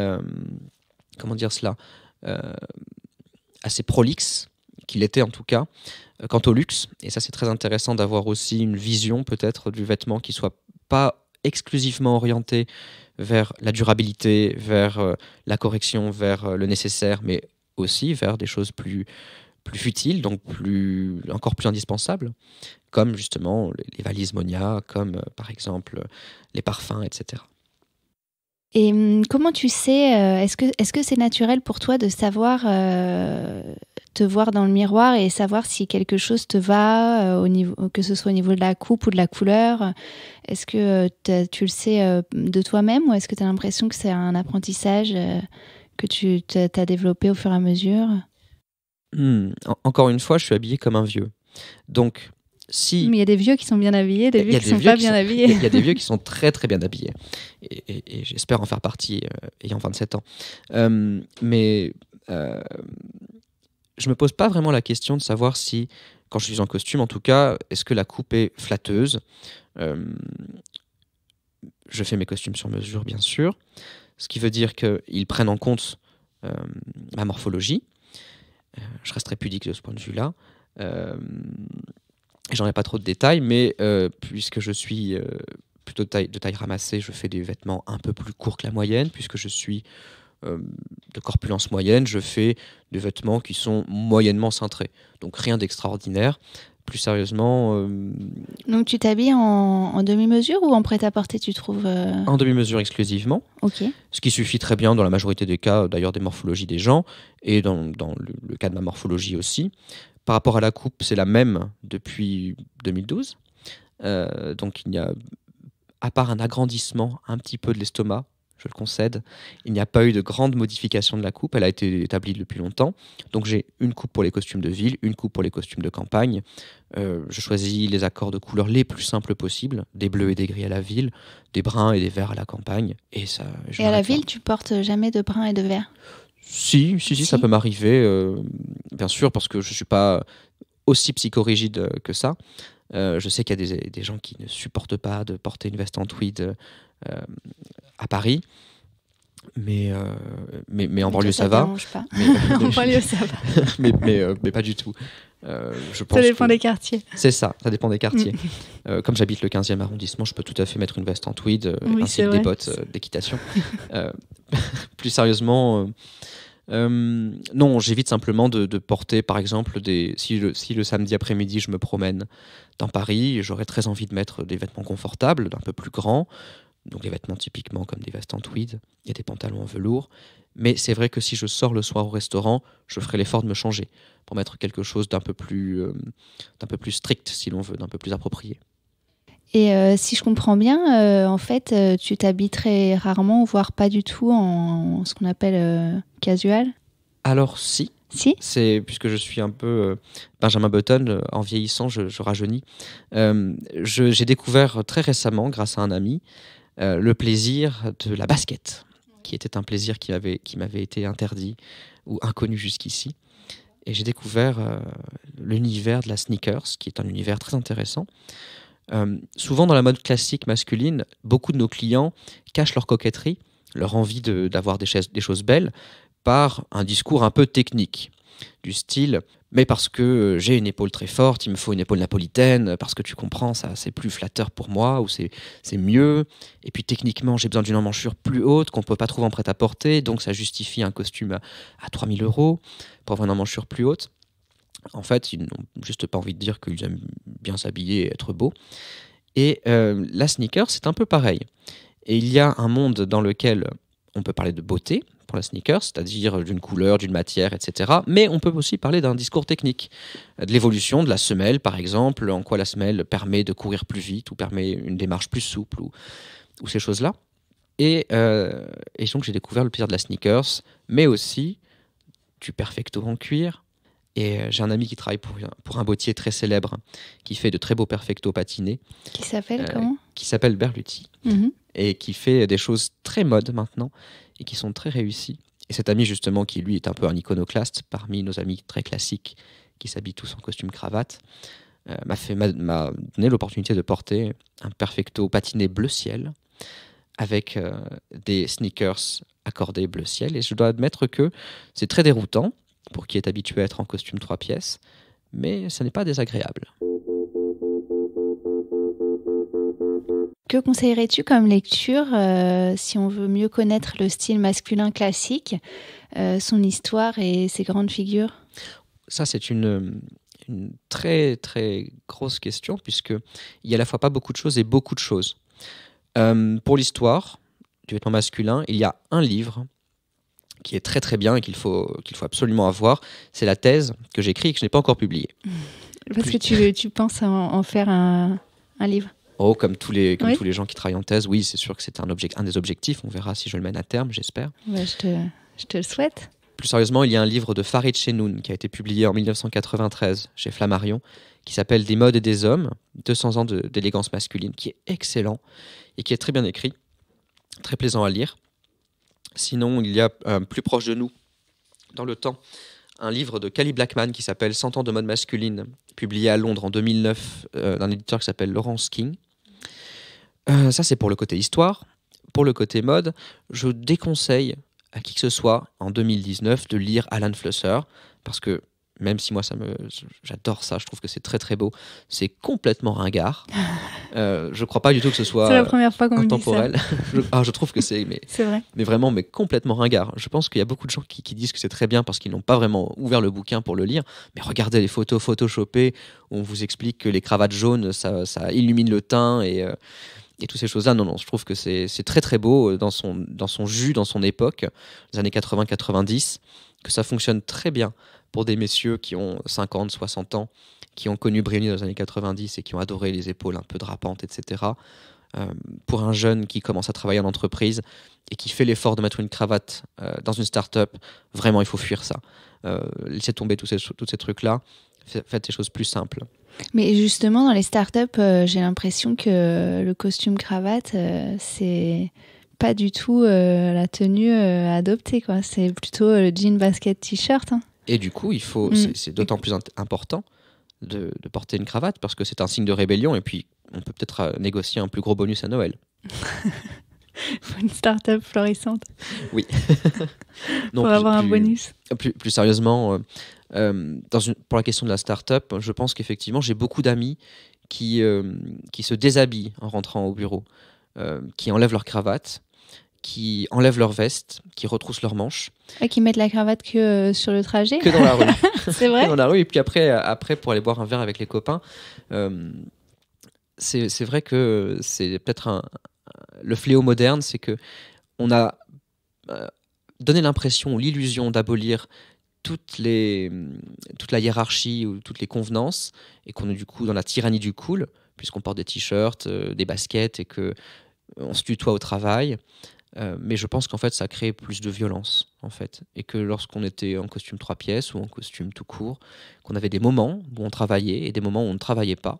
Euh, comment dire cela Assez prolixe, qu'il était en tout cas, quant au luxe. Et ça c'est très intéressant d'avoir aussi une vision peut-être du vêtement qui soit pas exclusivement orienté vers la durabilité, vers euh, la correction, vers euh, le nécessaire, mais aussi vers des choses plus, plus futiles, donc plus, encore plus indispensables, comme justement les valises Monia, comme euh, par exemple les parfums, etc. Et hum, comment tu sais, euh, est-ce que est-ce que c'est naturel pour toi de savoir euh, te voir dans le miroir et savoir si quelque chose te va euh, au niveau que ce soit au niveau de la coupe ou de la couleur Est-ce que tu le sais de toi-même ou est-ce que tu as l'impression que c'est un apprentissage que tu as développé au fur et à mesure mmh. Encore une fois, je suis habillé comme un vieux. Donc mais il y a des vieux qui sont bien habillés, des vieux qui sont pas bien habillés. Il y, a des vieux qui sont très très bien habillés. Et, j'espère en faire partie, euh, ayant 27 ans. Euh, mais euh, je me pose pas vraiment la question de savoir si, quand je suis en costume en tout cas, est-ce que la coupe est flatteuse euh, Je fais mes costumes sur mesure, bien sûr. Ce qui veut dire qu'ils prennent en compte ma morphologie. je resterai pudique de ce point de vue-là. J'en ai pas trop de détails, mais euh, puisque je suis euh, plutôt de taille, ramassée, je fais des vêtements un peu plus courts que la moyenne. Puisque je suis euh, de corpulence moyenne, je fais des vêtements qui sont moyennement cintrés. Donc rien d'extraordinaire. Plus sérieusement. Donc tu t'habilles en, demi-mesure ou en prêt-à-porter, tu trouves En demi-mesure exclusivement. Ok. Ce qui suffit très bien dans la majorité des cas, d'ailleurs des morphologies des gens, et dans, le cas de ma morphologie aussi. Par rapport à la coupe, c'est la même depuis 2012. Euh, donc il n'y a, à part un agrandissement un petit peu de l'estomac, je le concède, il n'y a pas eu de grande modification de la coupe. Elle a été établie depuis longtemps. Donc j'ai une coupe pour les costumes de ville, une coupe pour les costumes de campagne. Euh, je choisis les accords de couleurs les plus simples possibles, des bleus et des gris à la ville, des bruns et des verts à la campagne. Et ça. à la ville, tu portes jamais de bruns et de verts si, si, si, ça peut m'arriver, euh, bien sûr, parce que je ne suis pas aussi psychorigide que ça. Euh, je sais qu'il y a des, gens qui ne supportent pas de porter une veste en tweed euh, à Paris. Mais, mais, en banlieue, ça, ça va. Mais, en banlieue, ça va. mais, pas du tout. Euh, je ça dépend des quartiers. C'est ça, ça dépend des quartiers. Mm. Euh, comme j'habite le 15e arrondissement, je peux tout à fait mettre une veste en tweed, euh, ainsi que des bottes d'équitation. plus sérieusement, non, j'évite simplement de, porter, par exemple, des... si, le, si le samedi après-midi je me promène dans Paris, j'aurais très envie de mettre des vêtements confortables, d'un peu plus grands donc les vêtements typiquement comme des vestes en tweed a des pantalons en velours. Mais c'est vrai que si je sors le soir au restaurant, je ferai l'effort de me changer pour mettre quelque chose d'un peu plus, euh, peu plus strict, si l'on veut, d'un peu plus approprié. Et euh, si je comprends bien, euh, en fait, tu t'habiterais rarement, voire pas du tout, en, ce qu'on appelle casual. Alors si, si. C'est puisque je suis un peu Benjamin Button, en vieillissant, je, rajeunis. j'ai découvert très récemment, grâce à un ami, euh, le plaisir de la basket, qui était un plaisir qui, m'avait qui été interdit ou inconnu jusqu'ici. Et j'ai découvert euh, l'univers de la sneakers, qui est un univers très intéressant. Euh, souvent dans la mode classique masculine, beaucoup de nos clients cachent leur coquetterie, leur envie d'avoir des choses belles, par un discours un peu technique, du style mais parce que j'ai une épaule très forte, il me faut une épaule napolitaine, parce que tu comprends, ça c'est plus flatteur pour moi, ou c'est mieux. Et puis techniquement, j'ai besoin d'une emmanchure plus haute qu'on ne peut pas trouver en prêt-à-porter, donc ça justifie un costume à, 3000 euros pour avoir une emmanchure plus haute. En fait, ils n'ont juste pas envie de dire qu'ils aiment bien s'habiller et être beaux. Et euh, la sneaker, c'est un peu pareil. Et il y a un monde dans lequel on peut parler de beauté, pour la sneaker, c'est-à-dire d'une couleur, d'une matière, etc. Mais on peut aussi parler d'un discours technique, de l'évolution de la semelle, par exemple, en quoi la semelle permet de courir plus vite ou permet une démarche plus souple ou, ces choses-là. Euh, et, donc j'ai découvert le plaisir de la sneakers, mais aussi du perfecto en cuir. Et euh, j'ai un ami qui travaille pour, pour un bottier très célèbre, qui fait de très beaux perfecto patinés. Qui s'appelle euh, comment Qui s'appelle Berluti. Mhm. Et qui fait des choses très modes maintenant et qui sont très réussis. Et cet ami justement qui lui est un peu un iconoclaste parmi nos amis très classiques qui s'habillent tous en costume cravate, euh, fait m'a donné l'opportunité de porter un perfecto patiné bleu ciel avec euh, des sneakers accordés bleu ciel. Et je dois admettre que c'est très déroutant pour qui est habitué à être en costume trois pièces, mais ce n'est pas désagréable. Que conseillerais-tu comme lecture euh, si on veut mieux connaître le style masculin classique, euh, son histoire et ses grandes figures Ça, c'est une, une, très très grosse question puisque il y a à la fois pas beaucoup de choses et beaucoup de choses. Euh, pour l'histoire du vêtement masculin, il y a un livre qui est très très bien et qu'il faut, qu'il faut absolument avoir. C'est la thèse que j'écris et que je n'ai pas encore publiée. Parce que tu, tu penses en, faire un livre Oh, comme tous les, tous les gens qui travaillent en thèse, oui, c'est sûr que c'est un, un des objectifs. On verra si je le mène à terme, j'espère. je, te, le souhaite. Plus sérieusement, il y a un livre de Farid Chenoun qui a été publié en 1993 chez Flammarion qui s'appelle Des modes et des hommes, 200 ans d'élégance masculine, qui est excellent et qui est très bien écrit, très plaisant à lire. Sinon, il y a euh, plus proche de nous, dans le temps, un livre de Cali Blackman qui s'appelle 100 ans de mode masculine, publié à Londres en 2009 euh, d'un éditeur qui s'appelle Laurence King, euh, ça, c'est pour le côté histoire. Pour le côté mode, je déconseille à qui que ce soit en 2019 de lire Alan Flusser parce que même si moi ça me j'adore ça, je trouve que c'est très très beau, c'est complètement ringard. Je euh, je crois pas du tout que ce soit la première fois qu'on dit je, ah, je trouve que c'est mais vrai. mais vraiment mais complètement ringard. Je pense qu'il y a beaucoup de gens qui, disent que c'est très bien parce qu'ils n'ont pas vraiment ouvert le bouquin pour le lire, mais regardez les photos photoshopées, on vous explique que les cravates jaunes ça, illumine le teint et euh, et toutes ces choses-là. Non, non, je trouve que c'est très très beau euh, dans son, jus, dans son époque, les années 80-90, que ça fonctionne très bien pour des messieurs qui ont 50, 60 ans, qui ont connu Brioni dans les années 90 et qui ont adoré les épaules un peu drapantes, etc. Euh, pour un jeune qui commence à travailler en entreprise et qui fait l'effort de mettre une cravate euh, dans une start-up, vraiment, il faut fuir ça. laisser tomber tous tous ces trucs-là faites des choses plus simples. Mais justement, dans les startups, euh, j'ai l'impression que le costume cravate, euh, c'est pas du tout euh, la tenue adoptée. Quoi. C'est plutôt le jean, basket, t-shirt. Hein. Et du coup, il faut, mm. c'est, d'autant plus important de, de, porter une cravate parce que c'est un signe de rébellion. Et puis, on peut peut-être négocier un plus gros bonus à Noël. une start-up florissante. Oui. pour avoir un bonus. Plus, sérieusement, euh, euh, dans une, pour la question de la start-up, je pense qu'effectivement, j'ai beaucoup d'amis qui, euh, qui se déshabillent en rentrant au bureau, qui enlèvent leur cravate, qui enlèvent leur veste, qui retroussent leurs manches. Et ah, qui mettent la cravate que sur le trajet. Que dans la rue. c'est vrai. dans la rue. Et puis après, après, pour aller boire un verre avec les copains, c'est vrai que c'est peut-être un, le fléau moderne, c'est que on a euh, donné l'impression ou l'illusion d'abolir toute la hiérarchie ou toutes les convenances, et qu'on est du coup dans la tyrannie du cool, puisqu'on porte des t-shirts, euh, des baskets, et que euh, on se tutoie au travail. mais je pense qu'en fait, ça crée plus de violence, en fait. Et que lorsqu'on était en costume trois pièces ou en costume tout court, qu'on avait des moments où on travaillait et des moments où on ne travaillait pas,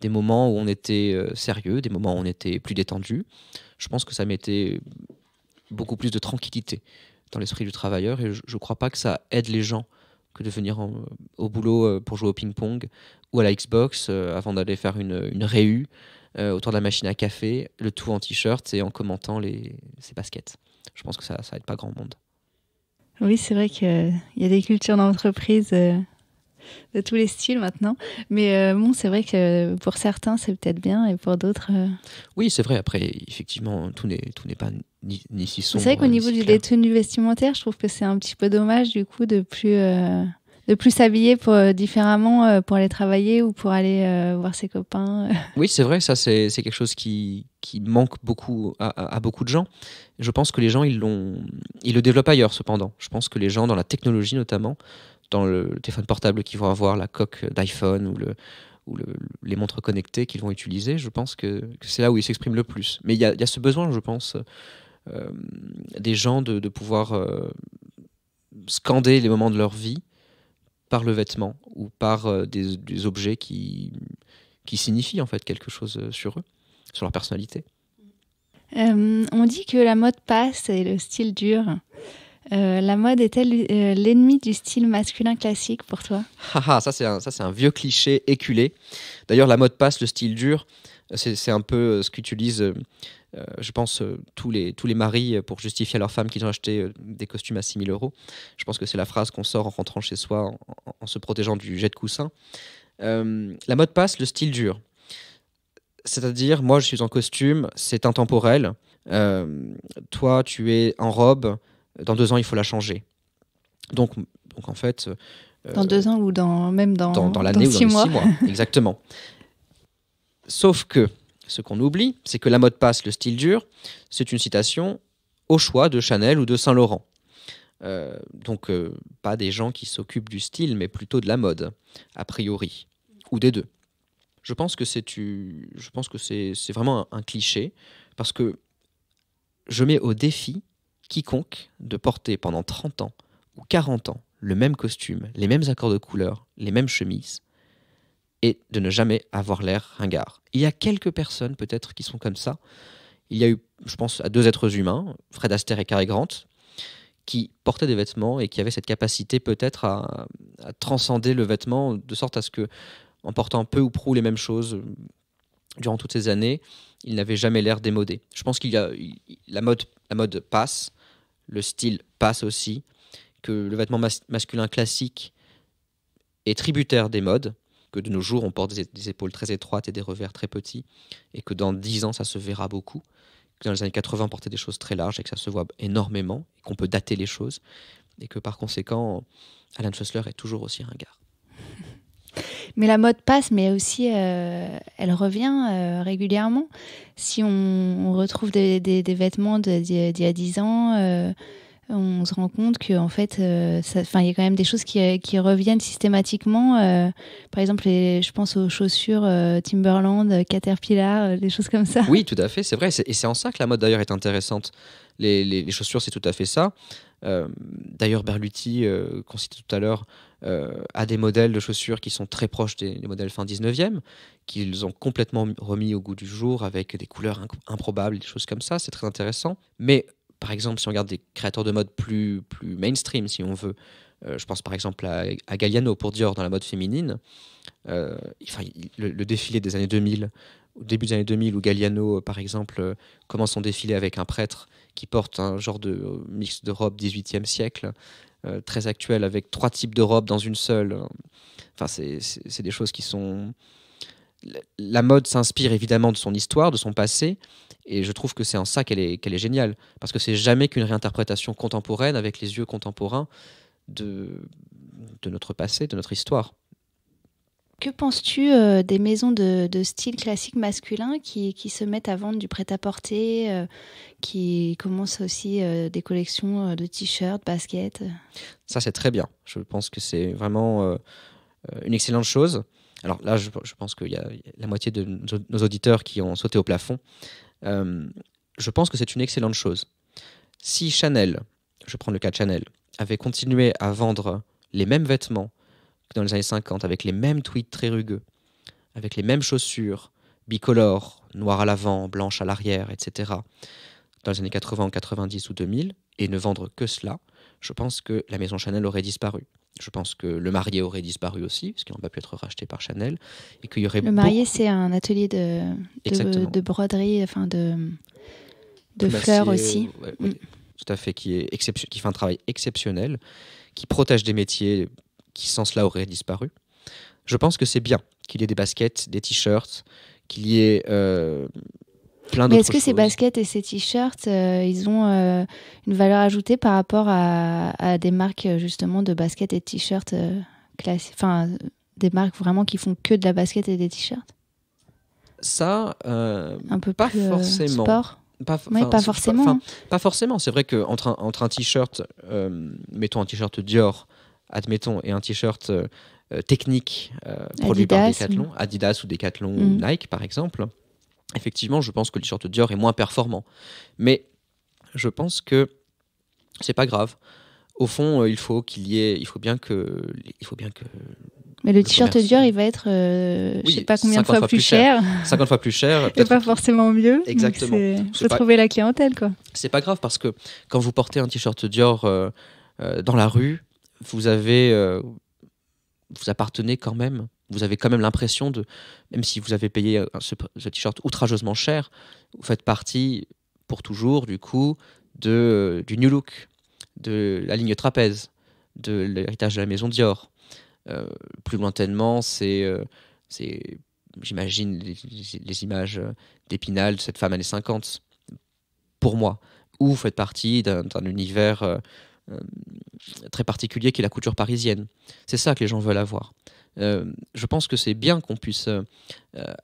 des moments où on était euh, sérieux, des moments où on était plus détendu. Je pense que ça mettait beaucoup plus de tranquillité dans l'esprit du travailleur et je ne crois pas que ça aide les gens que de venir euh, au boulot euh, pour jouer au ping-pong ou à la Xbox avant d'aller faire une, une réu autour de la machine à café, le tout en t-shirt et en commentant ses baskets. Je pense que ça, ça aide pas grand monde. Oui, c'est vrai qu'il y a des cultures d'entreprise de tous les styles maintenant. Mais euh, bon, c'est vrai que pour certains, c'est peut-être bien et pour d'autres. Euh, oui, c'est vrai. Après, effectivement, tout n'est, tout n'est pas ni, si sombre. C'est vrai qu'au niveau du des vestimentaire, je trouve que c'est un petit peu dommage du coup de plus. Euh, de plus s'habiller pour, différemment pour aller travailler ou pour aller voir ses copains. Oui, c'est vrai, ça c'est, quelque chose qui, manque beaucoup à, beaucoup de gens. Je pense que les gens, ils, l'ont, ils le développent ailleurs cependant. Je pense que les gens, dans la technologie notamment, dans le téléphone portable qu'ils vont avoir, la coque d'iPhone ou, le, ou les montres connectées qu'ils vont utiliser, je pense que, c'est là où ils s'expriment le plus. Mais il y, a, ce besoin, je pense, euh, des gens de, pouvoir euh, scander les moments de leur vie par le vêtement ou par euh, des, objets qui, qui signifient en fait quelque chose sur eux, sur leur personnalité. on dit que la mode passe et le style dure. Euh, la mode est-elle euh, l'ennemi du style masculin classique pour toi ah, ah, ça c'est un, vieux cliché éculé. D'ailleurs, la mode passe, le style dur. C'est un peu euh, ce qu'utilisent, je pense, tous les, tous les maris pour justifier à leurs femmes qu'ils ont acheté des costumes à 6000 euros. Je pense que c'est la phrase qu'on sort en rentrant chez soi en, se protégeant du jet de coussin. la mode passe, le style dur. C'est-à-dire, moi je suis en costume, c'est intemporel. toi tu es en robe, dans deux ans, il faut la changer. Donc, donc en fait. Euh, dans deux ans ou dans, même dans, dans, l'année ou dans six, mois. Exactement. Sauf que ce qu'on oublie, c'est que la mode passe, le style dure, c'est une citation au choix de Chanel ou de Saint Laurent. Euh, donc, euh, pas des gens qui s'occupent du style, mais plutôt de la mode, a priori, ou des deux. Je pense que c'est, je pense que c'est, vraiment un, cliché, parce que je mets au défi quiconque de porter pendant 30 ans ou 40 ans le même costume, les mêmes accords de couleurs, les mêmes chemises, et de ne jamais avoir l'air ringard. Il y a quelques personnes peut-être qui sont comme ça. Il y a eu, je pense, à deux êtres humains, Fred Astaire et Cary Grant, qui portaient des vêtements et qui avaient cette capacité peut-être à, transcender le vêtement de sorte à ce que, en portant peu ou prou les mêmes choses euh, durant toutes ces années, ils n'avaient jamais l'air démodés. Je pense qu'il y a la mode, la mode passe, le style passe aussi, que le vêtement masculin classique est tributaire des modes, que de nos jours on porte des, épaules très étroites et des revers très petits, et que dans 10 ans ça se verra beaucoup, que dans les années 80 on portait des choses très larges et que ça se voit énormément, et qu'on peut dater les choses, et que par conséquent Alan Fussler est toujours aussi un gars. Mais la mode passe, mais aussi euh, elle revient euh, régulièrement. Si on, retrouve des, vêtements d'il y a 10 ans, euh, on se rend compte que en fait, il y a quand même des choses qui, reviennent systématiquement. par exemple, je pense aux chaussures Timberland, Caterpillar, des choses comme ça. Oui, tout à fait, c'est vrai. Et c'est en ça que la mode d'ailleurs est intéressante. Les, les chaussures, c'est tout à fait ça. D'ailleurs, Berluti, qu'on citait tout à l'heure, euh, à des modèles de chaussures qui sont très proches des, modèles fin 19e, qu'ils ont complètement remis au goût du jour avec des couleurs improbables, des choses comme ça, c'est très intéressant. Mais par exemple, si on regarde des créateurs de mode plus, plus mainstream, si on veut, euh, je pense par exemple à, Galliano pour Dior dans la mode féminine, euh, enfin, le, défilé des années 2000, au début des années 2000, où Galliano, par exemple, commence son défilé avec un prêtre qui porte un genre de mix de robe 18e siècle euh, très actuelle avec trois types de robes dans une seule. Hein. Enfin, c'est des choses qui sont. La mode s'inspire évidemment de son histoire, de son passé, et je trouve que c'est en ça qu'elle est, géniale, parce que c'est jamais qu'une réinterprétation contemporaine avec les yeux contemporains de notre passé, de notre histoire. Que penses-tu euh, des maisons de, style classique masculin qui, se mettent à vendre du prêt-à-porter, euh, qui commencent aussi euh, des collections de t-shirts, baskets Ça, c'est très bien. Je pense que c'est vraiment une excellente chose. Alors là, je, je pense qu'il y a la moitié de nos auditeurs qui ont sauté au plafond. je pense que c'est une excellente chose. Si Chanel, je prends le cas de Chanel, avait continué à vendre les mêmes vêtements dans les années 50, avec les mêmes tweets très rugueux, avec les mêmes chaussures, bicolores, noires à l'avant, blanches à l'arrière, etc., dans les années 80, 90 ou 2000, et ne vendre que cela, je pense que la maison Chanel aurait disparu. Je pense que le marié aurait disparu aussi, parce qu'il n'a pas pu être racheté par Chanel. Et qu'il y aurait le marié, c'est un atelier de, de, broderie, enfin de, de fleurs aussi. Tout à fait, qui, est exception qui fait un travail exceptionnel, qui protège des métiers qui sans cela auraient disparu. Je pense que c'est bien qu'il y ait des baskets, des t-shirts, qu'il y ait euh, plein d'autres Est-ce que ces baskets et ces t-shirts, euh, ils ont euh, une valeur ajoutée par rapport à, des marques euh, justement de baskets et t-shirts classiques, enfin des marques vraiment qui font que de la basket et des t-shirts Ça, un peu pas forcément. pas, forcément. Hein. Pas, forcément. C'est vrai qu'entre un, entre un t-shirt, mettons un t-shirt Dior admettons, et un t-shirt euh, euh, technique euh, produit par Decathlon, Adidas ou Decathlon ou mm. Nike par exemple, effectivement, je pense que le t-shirt Dior est moins performant. Mais je pense que c'est pas grave. Au fond, il faut qu'il y ait, il faut bien que, il faut bien que. Mais le, t-shirt Dior, il va être, je sais pas combien de fois, plus cher. 50 fois plus cher. Et pas forcément mieux. Exactement. Il faut trouver la clientèle, quoi. C'est pas grave parce que quand vous portez un t-shirt Dior dans la rue, vous avez, euh, vous appartenez quand même. Vous avez quand même l'impression de, même si vous avez payé euh, ce, t-shirt outrageusement cher, vous faites partie pour toujours du coup de, euh, du New Look, de la ligne trapèze, de l'héritage de la maison Dior. plus lointainement, c'est, c'est j'imagine, les, images d'Épinal de cette femme années 50, pour moi. Ou vous faites partie d'un, d'un univers euh, très particulier qui est la couture parisienne. C'est ça que les gens veulent avoir. Euh, je pense que c'est bien qu'on puisse euh,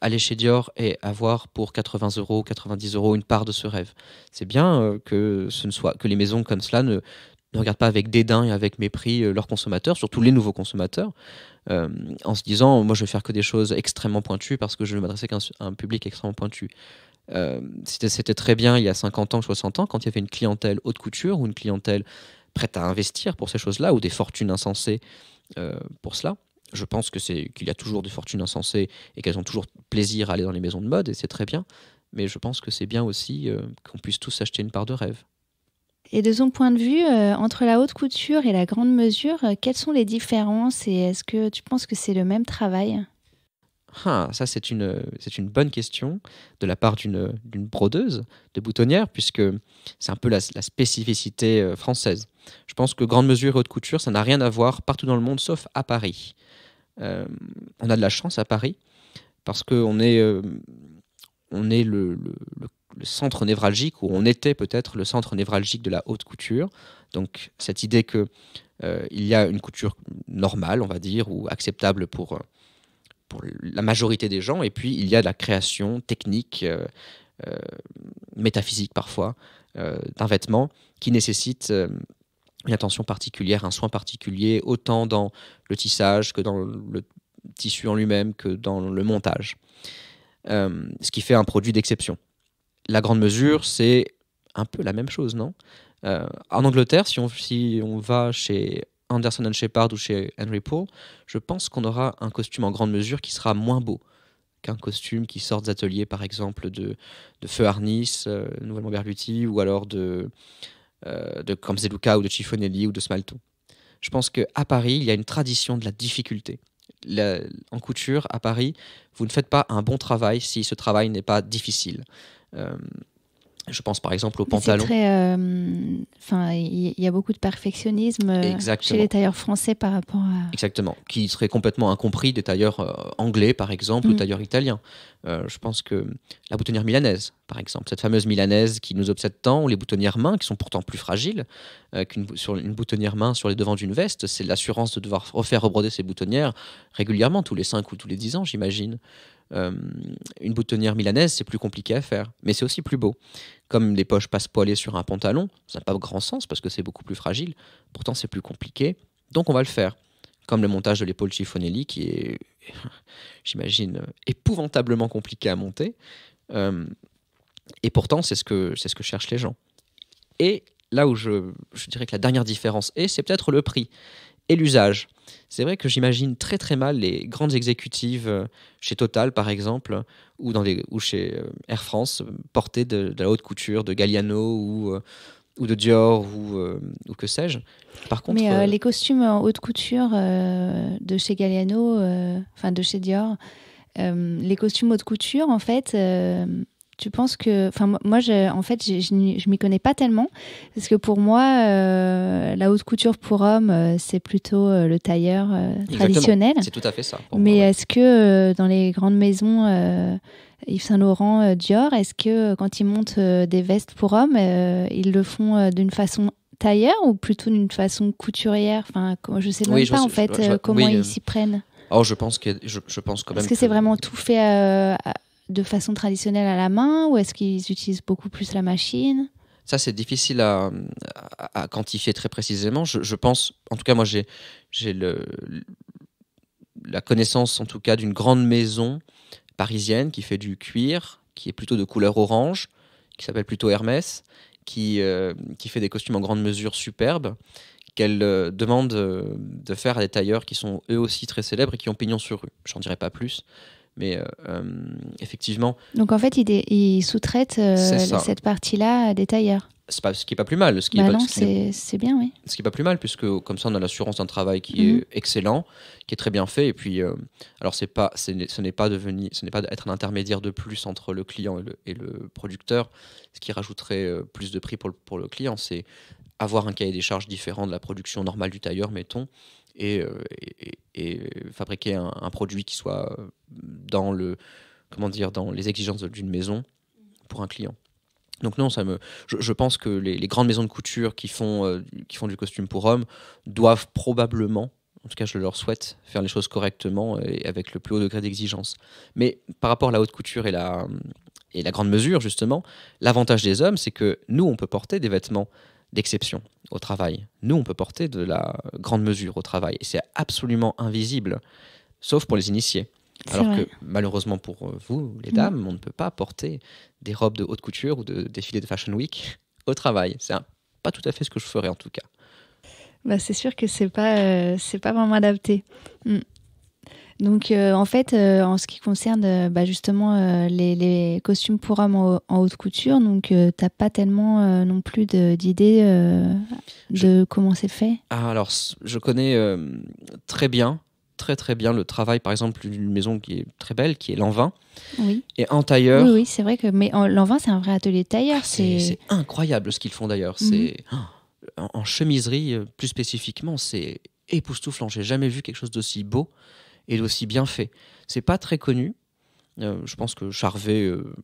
aller chez Dior et avoir pour 80 euros, 90 euros une part de ce rêve. C'est bien que ce ne soit que les maisons comme cela ne, regardent pas avec dédain et avec mépris leurs consommateurs, surtout les nouveaux consommateurs, en se disant moi je vais faire que des choses extrêmement pointues parce que je vais m'adresser qu'à un, un public extrêmement pointu. C'était très bien il y a 50 ans, 60 ans, quand il y avait une clientèle haute couture ou une clientèle prêtes à investir pour ces choses-là ou des fortunes insensées euh, pour cela. Je pense que c'est qu'il y a toujours des fortunes insensées et qu'elles ont toujours plaisir à aller dans les maisons de mode et c'est très bien. Mais je pense que c'est bien aussi euh, qu'on puisse tous acheter une part de rêve. Et de son point de vue, euh, entre la haute couture et la grande mesure, quelles sont les différences et est-ce que tu penses que c'est le même travail ah, ça c'est une, c'est une bonne question de la part d'une, brodeuse de boutonnière, puisque c'est un peu la, spécificité euh, française. Je pense que grande mesure et haute couture, ça n'a rien à voir partout dans le monde, sauf à Paris. Euh, on a de la chance à Paris, parce qu'on est, on est euh, le, centre névralgique, ou on était peut-être le centre névralgique de la haute couture. Donc cette idée qu'il y a une couture normale, on va dire, ou acceptable pour pour la majorité des gens. Et puis, il y a la création technique, euh, euh, métaphysique parfois, euh, d'un vêtement qui nécessite une attention particulière, un soin particulier, autant dans le tissage que dans le tissu en lui-même, que dans le montage. ce qui fait un produit d'exception. La grande mesure, c'est un peu la même chose, non En Angleterre, si on, si on va chez Anderson and Shepard ou chez Henry Paul, je pense qu'on aura un costume en grande mesure qui sera moins beau qu'un costume qui sort des ateliers, par exemple, de, de Feu Harnis, euh, nouvellement Berluti, ou alors de, euh, de ou de Chiffonelli ou de Smalto. Je pense qu'à Paris, il y a une tradition de la difficulté. en couture, à Paris, vous ne faites pas un bon travail si ce travail n'est pas difficile. Euh, je pense par exemple au pantalons. Euh, enfin, il y a beaucoup de perfectionnisme euh, chez les tailleurs français par rapport à. Exactement, qui serait complètement incompris des tailleurs euh, anglais par exemple ou mm. tailleurs italiens. je pense que la boutonnière milanaise, par exemple, cette fameuse milanaise qui nous obsède tant, ou les boutonnières mains qui sont pourtant plus fragiles qu'une sur une boutonnière main sur les devants d'une veste, c'est l'assurance de devoir refaire rebroder ces boutonnières régulièrement, tous les 5 ou tous les 10 ans, j'imagine. Euh, une boutonnière milanaise, c'est plus compliqué à faire, mais c'est aussi plus beau. Comme les poches passent poilées sur un pantalon, ça n'a pas grand sens parce que c'est beaucoup plus fragile, pourtant c'est plus compliqué, donc on va le faire. Comme le montage de l'épaule chiffonelli qui est, j'imagine, épouvantablement compliqué à monter. Euh, et pourtant, c'est ce, que, ce que cherchent les gens. Et là où je, je dirais que la dernière différence est, c'est peut-être le prix et l'usage. C'est vrai que j'imagine très très mal les grandes exécutives euh, chez Total par exemple ou, dans ou chez euh, Air France portées de, la haute couture, de Galliano ou, euh, ou de Dior ou, que sais-je. Par contre, Mais les costumes en haute couture de chez Galliano, enfin de chez Dior, les costumes haute couture en fait tu penses que, enfin, moi, je, en fait, je, je, m'y connais pas tellement parce que pour moi, euh, la haute couture pour hommes, euh, c'est plutôt euh, le tailleur traditionnel. C'est tout à fait ça. Mais est-ce que dans les grandes maisons Yves Saint Laurent, Dior, est-ce que quand ils montent des vestes pour hommes, ils le font d'une façon tailleur ou plutôt d'une façon couturière Enfin, je sais même pas en fait comment ils s'y prennent. Oh, je pense que je, pense quand même. Parce que, c'est vraiment tout fait de façon traditionnelle à la main ou est-ce qu'ils utilisent beaucoup plus la machine ça, c'est difficile à, quantifier très précisément. Je, pense, en tout cas, moi, j'ai la connaissance, en tout cas, d'une grande maison parisienne qui fait du cuir, qui est plutôt de couleur orange, qui s'appelle plutôt Hermès, qui, euh, fait des costumes en grande mesure superbes, qu'elle euh, demande euh, de faire à des tailleurs qui sont eux aussi très célèbres et qui ont pignon sur rue. J'en dirai pas plus. Mais euh, euh, effectivement. Donc en fait, ils, il sous-traitent euh, cette partie-là à des tailleurs. ce qui est pas plus mal. Ce qui bah non, c'est bien, oui. Ce qui est pas plus mal, puisque comme ça, on a l'assurance d'un travail qui mhm. est excellent, qui est très bien fait. Et puis, alors, c'est pas, ce n'est pas devenu, ce n'est pas être un intermédiaire de plus entre le client et le, producteur, ce qui rajouterait plus de prix pour le, pour le client. C'est avoir un cahier des charges différent de la production normale du tailleur, mettons, euh, et, et, fabriquer un, produit qui soit euh, dans le comment dire dans les exigences d'une maison pour un client. Donc non, ça me, je, pense que les, grandes maisons de couture qui font, euh, qui font du costume pour hommes doivent probablement, en tout cas je leur souhaite, faire les choses correctement et avec le plus haut degré d'exigence. Mais par rapport à la haute couture et la, et la grande mesure, justement, l'avantage des hommes, c'est que nous, on peut porter des vêtements d'exception au travail. Nous, on peut porter de la grande mesure au travail. Et c'est absolument invisible, sauf pour les initiés. Alors que malheureusement pour euh, vous, les mm. dames, on ne peut pas porter des robes de haute couture ou de défilés de Fashion Week au travail. C'est pas tout à fait ce que je ferais en tout cas. Bah, c'est sûr que c'est pas euh, c'est pas vraiment adapté. Mm. Donc euh, en fait, euh, en ce qui concerne euh, bah, justement les, costumes pour hommes en, haute couture, donc t'as pas tellement non plus d'idées de, de, comment c'est fait. Ah, alors je connais très bien, très très bien le travail par exemple d'une maison qui est très belle, qui est l'Envin. Oui. Et en tailleur. Oui, c'est vrai que mais l'envin c'est un vrai atelier de tailleur. Ah, c'est incroyable ce qu'ils font d'ailleurs. Mhm. C'est oh, en, chemiserie plus spécifiquement c'est époustouflant. J'ai jamais vu quelque chose d'aussi beau et aussi bien fait. C'est pas très connu. Euh, je pense que Charvet euh,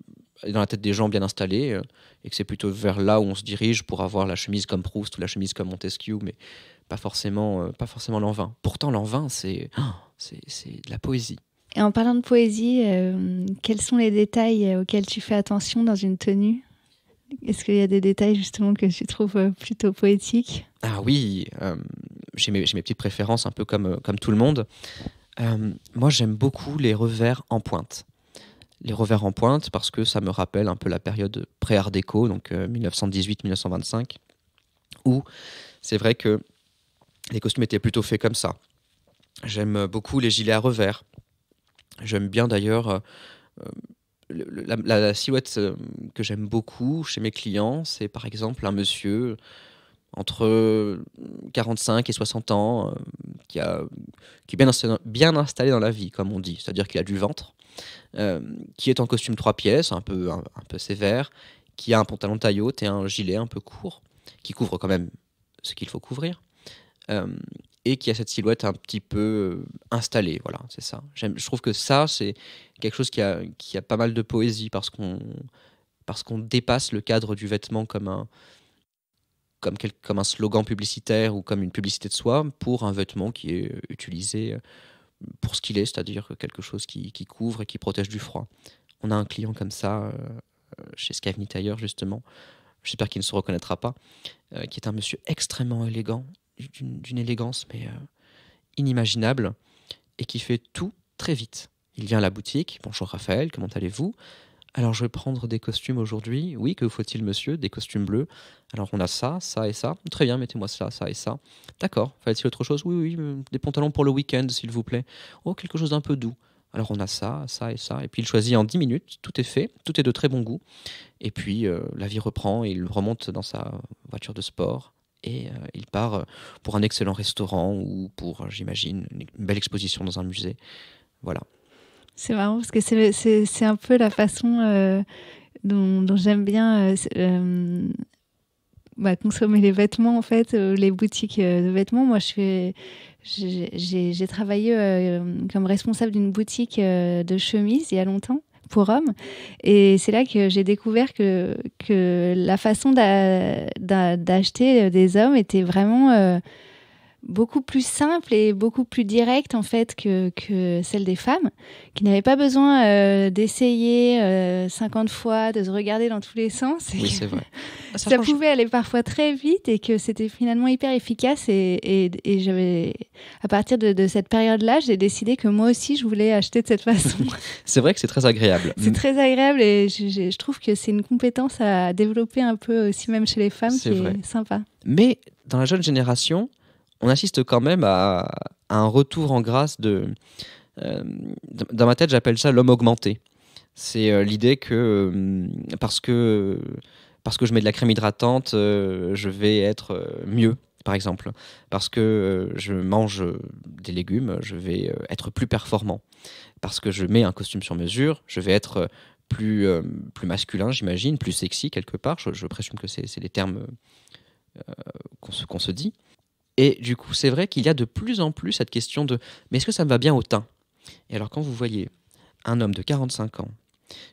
est dans la tête des gens bien installés euh, et que c'est plutôt vers là où on se dirige pour avoir la chemise comme Proust ou la chemise comme Montesquieu, mais pas forcément, pas forcément l'envin. Pourtant, l'envin, oh, c'est c'est de la poésie. Et en parlant de poésie, quels sont les détails auxquels tu fais attention dans une tenue Est-ce qu'il y a des détails justement que tu trouves plutôt poétiques Ah oui, j'ai mes, mes, petites préférences un peu comme, comme tout le monde. Euh, moi, j'aime beaucoup les revers en pointe. Les revers en pointe parce que ça me rappelle un peu la période pré-art déco, donc 1918-1925, euh, où c'est vrai que les costumes étaient plutôt faits comme ça. J'aime beaucoup les gilets à revers. J'aime bien d'ailleurs euh, la, silhouette que j'aime beaucoup chez mes clients, c'est par exemple un monsieur entre 45 euh, et 60 ans, euh, qui, a, qui est bien, bien, installé dans la vie, comme on dit, c'est-à-dire qu'il a du ventre, euh, qui est en costume trois pièces, un peu, un, peu sévère, qui a un pantalon taille haute et un gilet un peu court, qui couvre quand même ce qu'il faut couvrir, et qui a cette silhouette un petit peu installée, voilà, c'est ça. Je trouve que ça, c'est quelque chose qui a, qui a pas mal de poésie, parce qu'on qu'on dépasse le cadre du vêtement comme un comme, un slogan publicitaire ou comme une publicité de soi pour un vêtement qui est euh, utilisé euh, pour ce qu'il est, c'est-à-dire quelque chose qui, couvre et qui protège du froid. On a un client comme ça euh, chez Scavini Tailleur, justement, j'espère qu'il ne se reconnaîtra pas, qui est un monsieur extrêmement élégant, d'une élégance mais inimaginable, et qui fait tout très vite. Il vient à la boutique, bonjour Raphaël, comment allez-vous alors je vais prendre des costumes aujourd'hui. Oui, que faut-il, monsieur Des costumes bleus. Alors on a ça, ça et ça. Très bien, mettez-moi ça, ça et ça. D'accord. Fallait-il autre chose Oui, oui, des pantalons pour le week-end, s'il vous plaît. Oh, quelque chose d'un peu doux. Alors on a ça, ça et ça. Et puis il choisit en 10 minutes, tout est fait, tout est de très bon goût. Et puis euh, la vie reprend, il remonte dans sa voiture de sport et euh, il part euh, pour un excellent restaurant ou pour, j'imagine, une belle exposition dans un musée. Voilà. C'est marrant parce que c'est un peu la façon euh, dont, j'aime bien euh, euh, bah, consommer les vêtements, en fait, les boutiques de vêtements. Moi, je J'ai travaillé comme responsable d'une boutique de chemises il y a longtemps pour hommes. Et c'est là que j'ai découvert que, que la façon d'acheter des hommes était vraiment beaucoup plus simple et beaucoup plus directe en fait que, que celle des femmes, qui n'avaient pas besoin euh, d'essayer 50 euh, fois, de se regarder dans tous les sens. oui, c'est vrai. Ah, ça, pouvait aller parfois très vite et que c'était finalement hyper efficace. Et, et, j'avais, à partir de, cette période-là, j'ai décidé que moi aussi, je voulais acheter de cette façon. c'est vrai que c'est très agréable. C'est très agréable et je, trouve que c'est une compétence à développer un peu aussi même chez les femmes, c'est qui est sympa. Mais dans la jeune génération, on assiste quand même à, un retour en grâce de. Euh, dans ma tête, j'appelle ça l'homme augmenté. C'est euh, l'idée que euh, parce que parce que je mets de la crème hydratante, je vais être mieux, par exemple. Parce que je mange des légumes, je vais être plus performant. Parce que je mets un costume sur mesure, je vais être plus, plus masculin, j'imagine, plus sexy quelque part. Je, présume que c'est les termes qu'on se, dit. Et du coup, c'est vrai qu'il y a de plus en plus cette question de mais est-ce que ça me va bien au teint Et alors quand vous voyez un homme de 45 ans,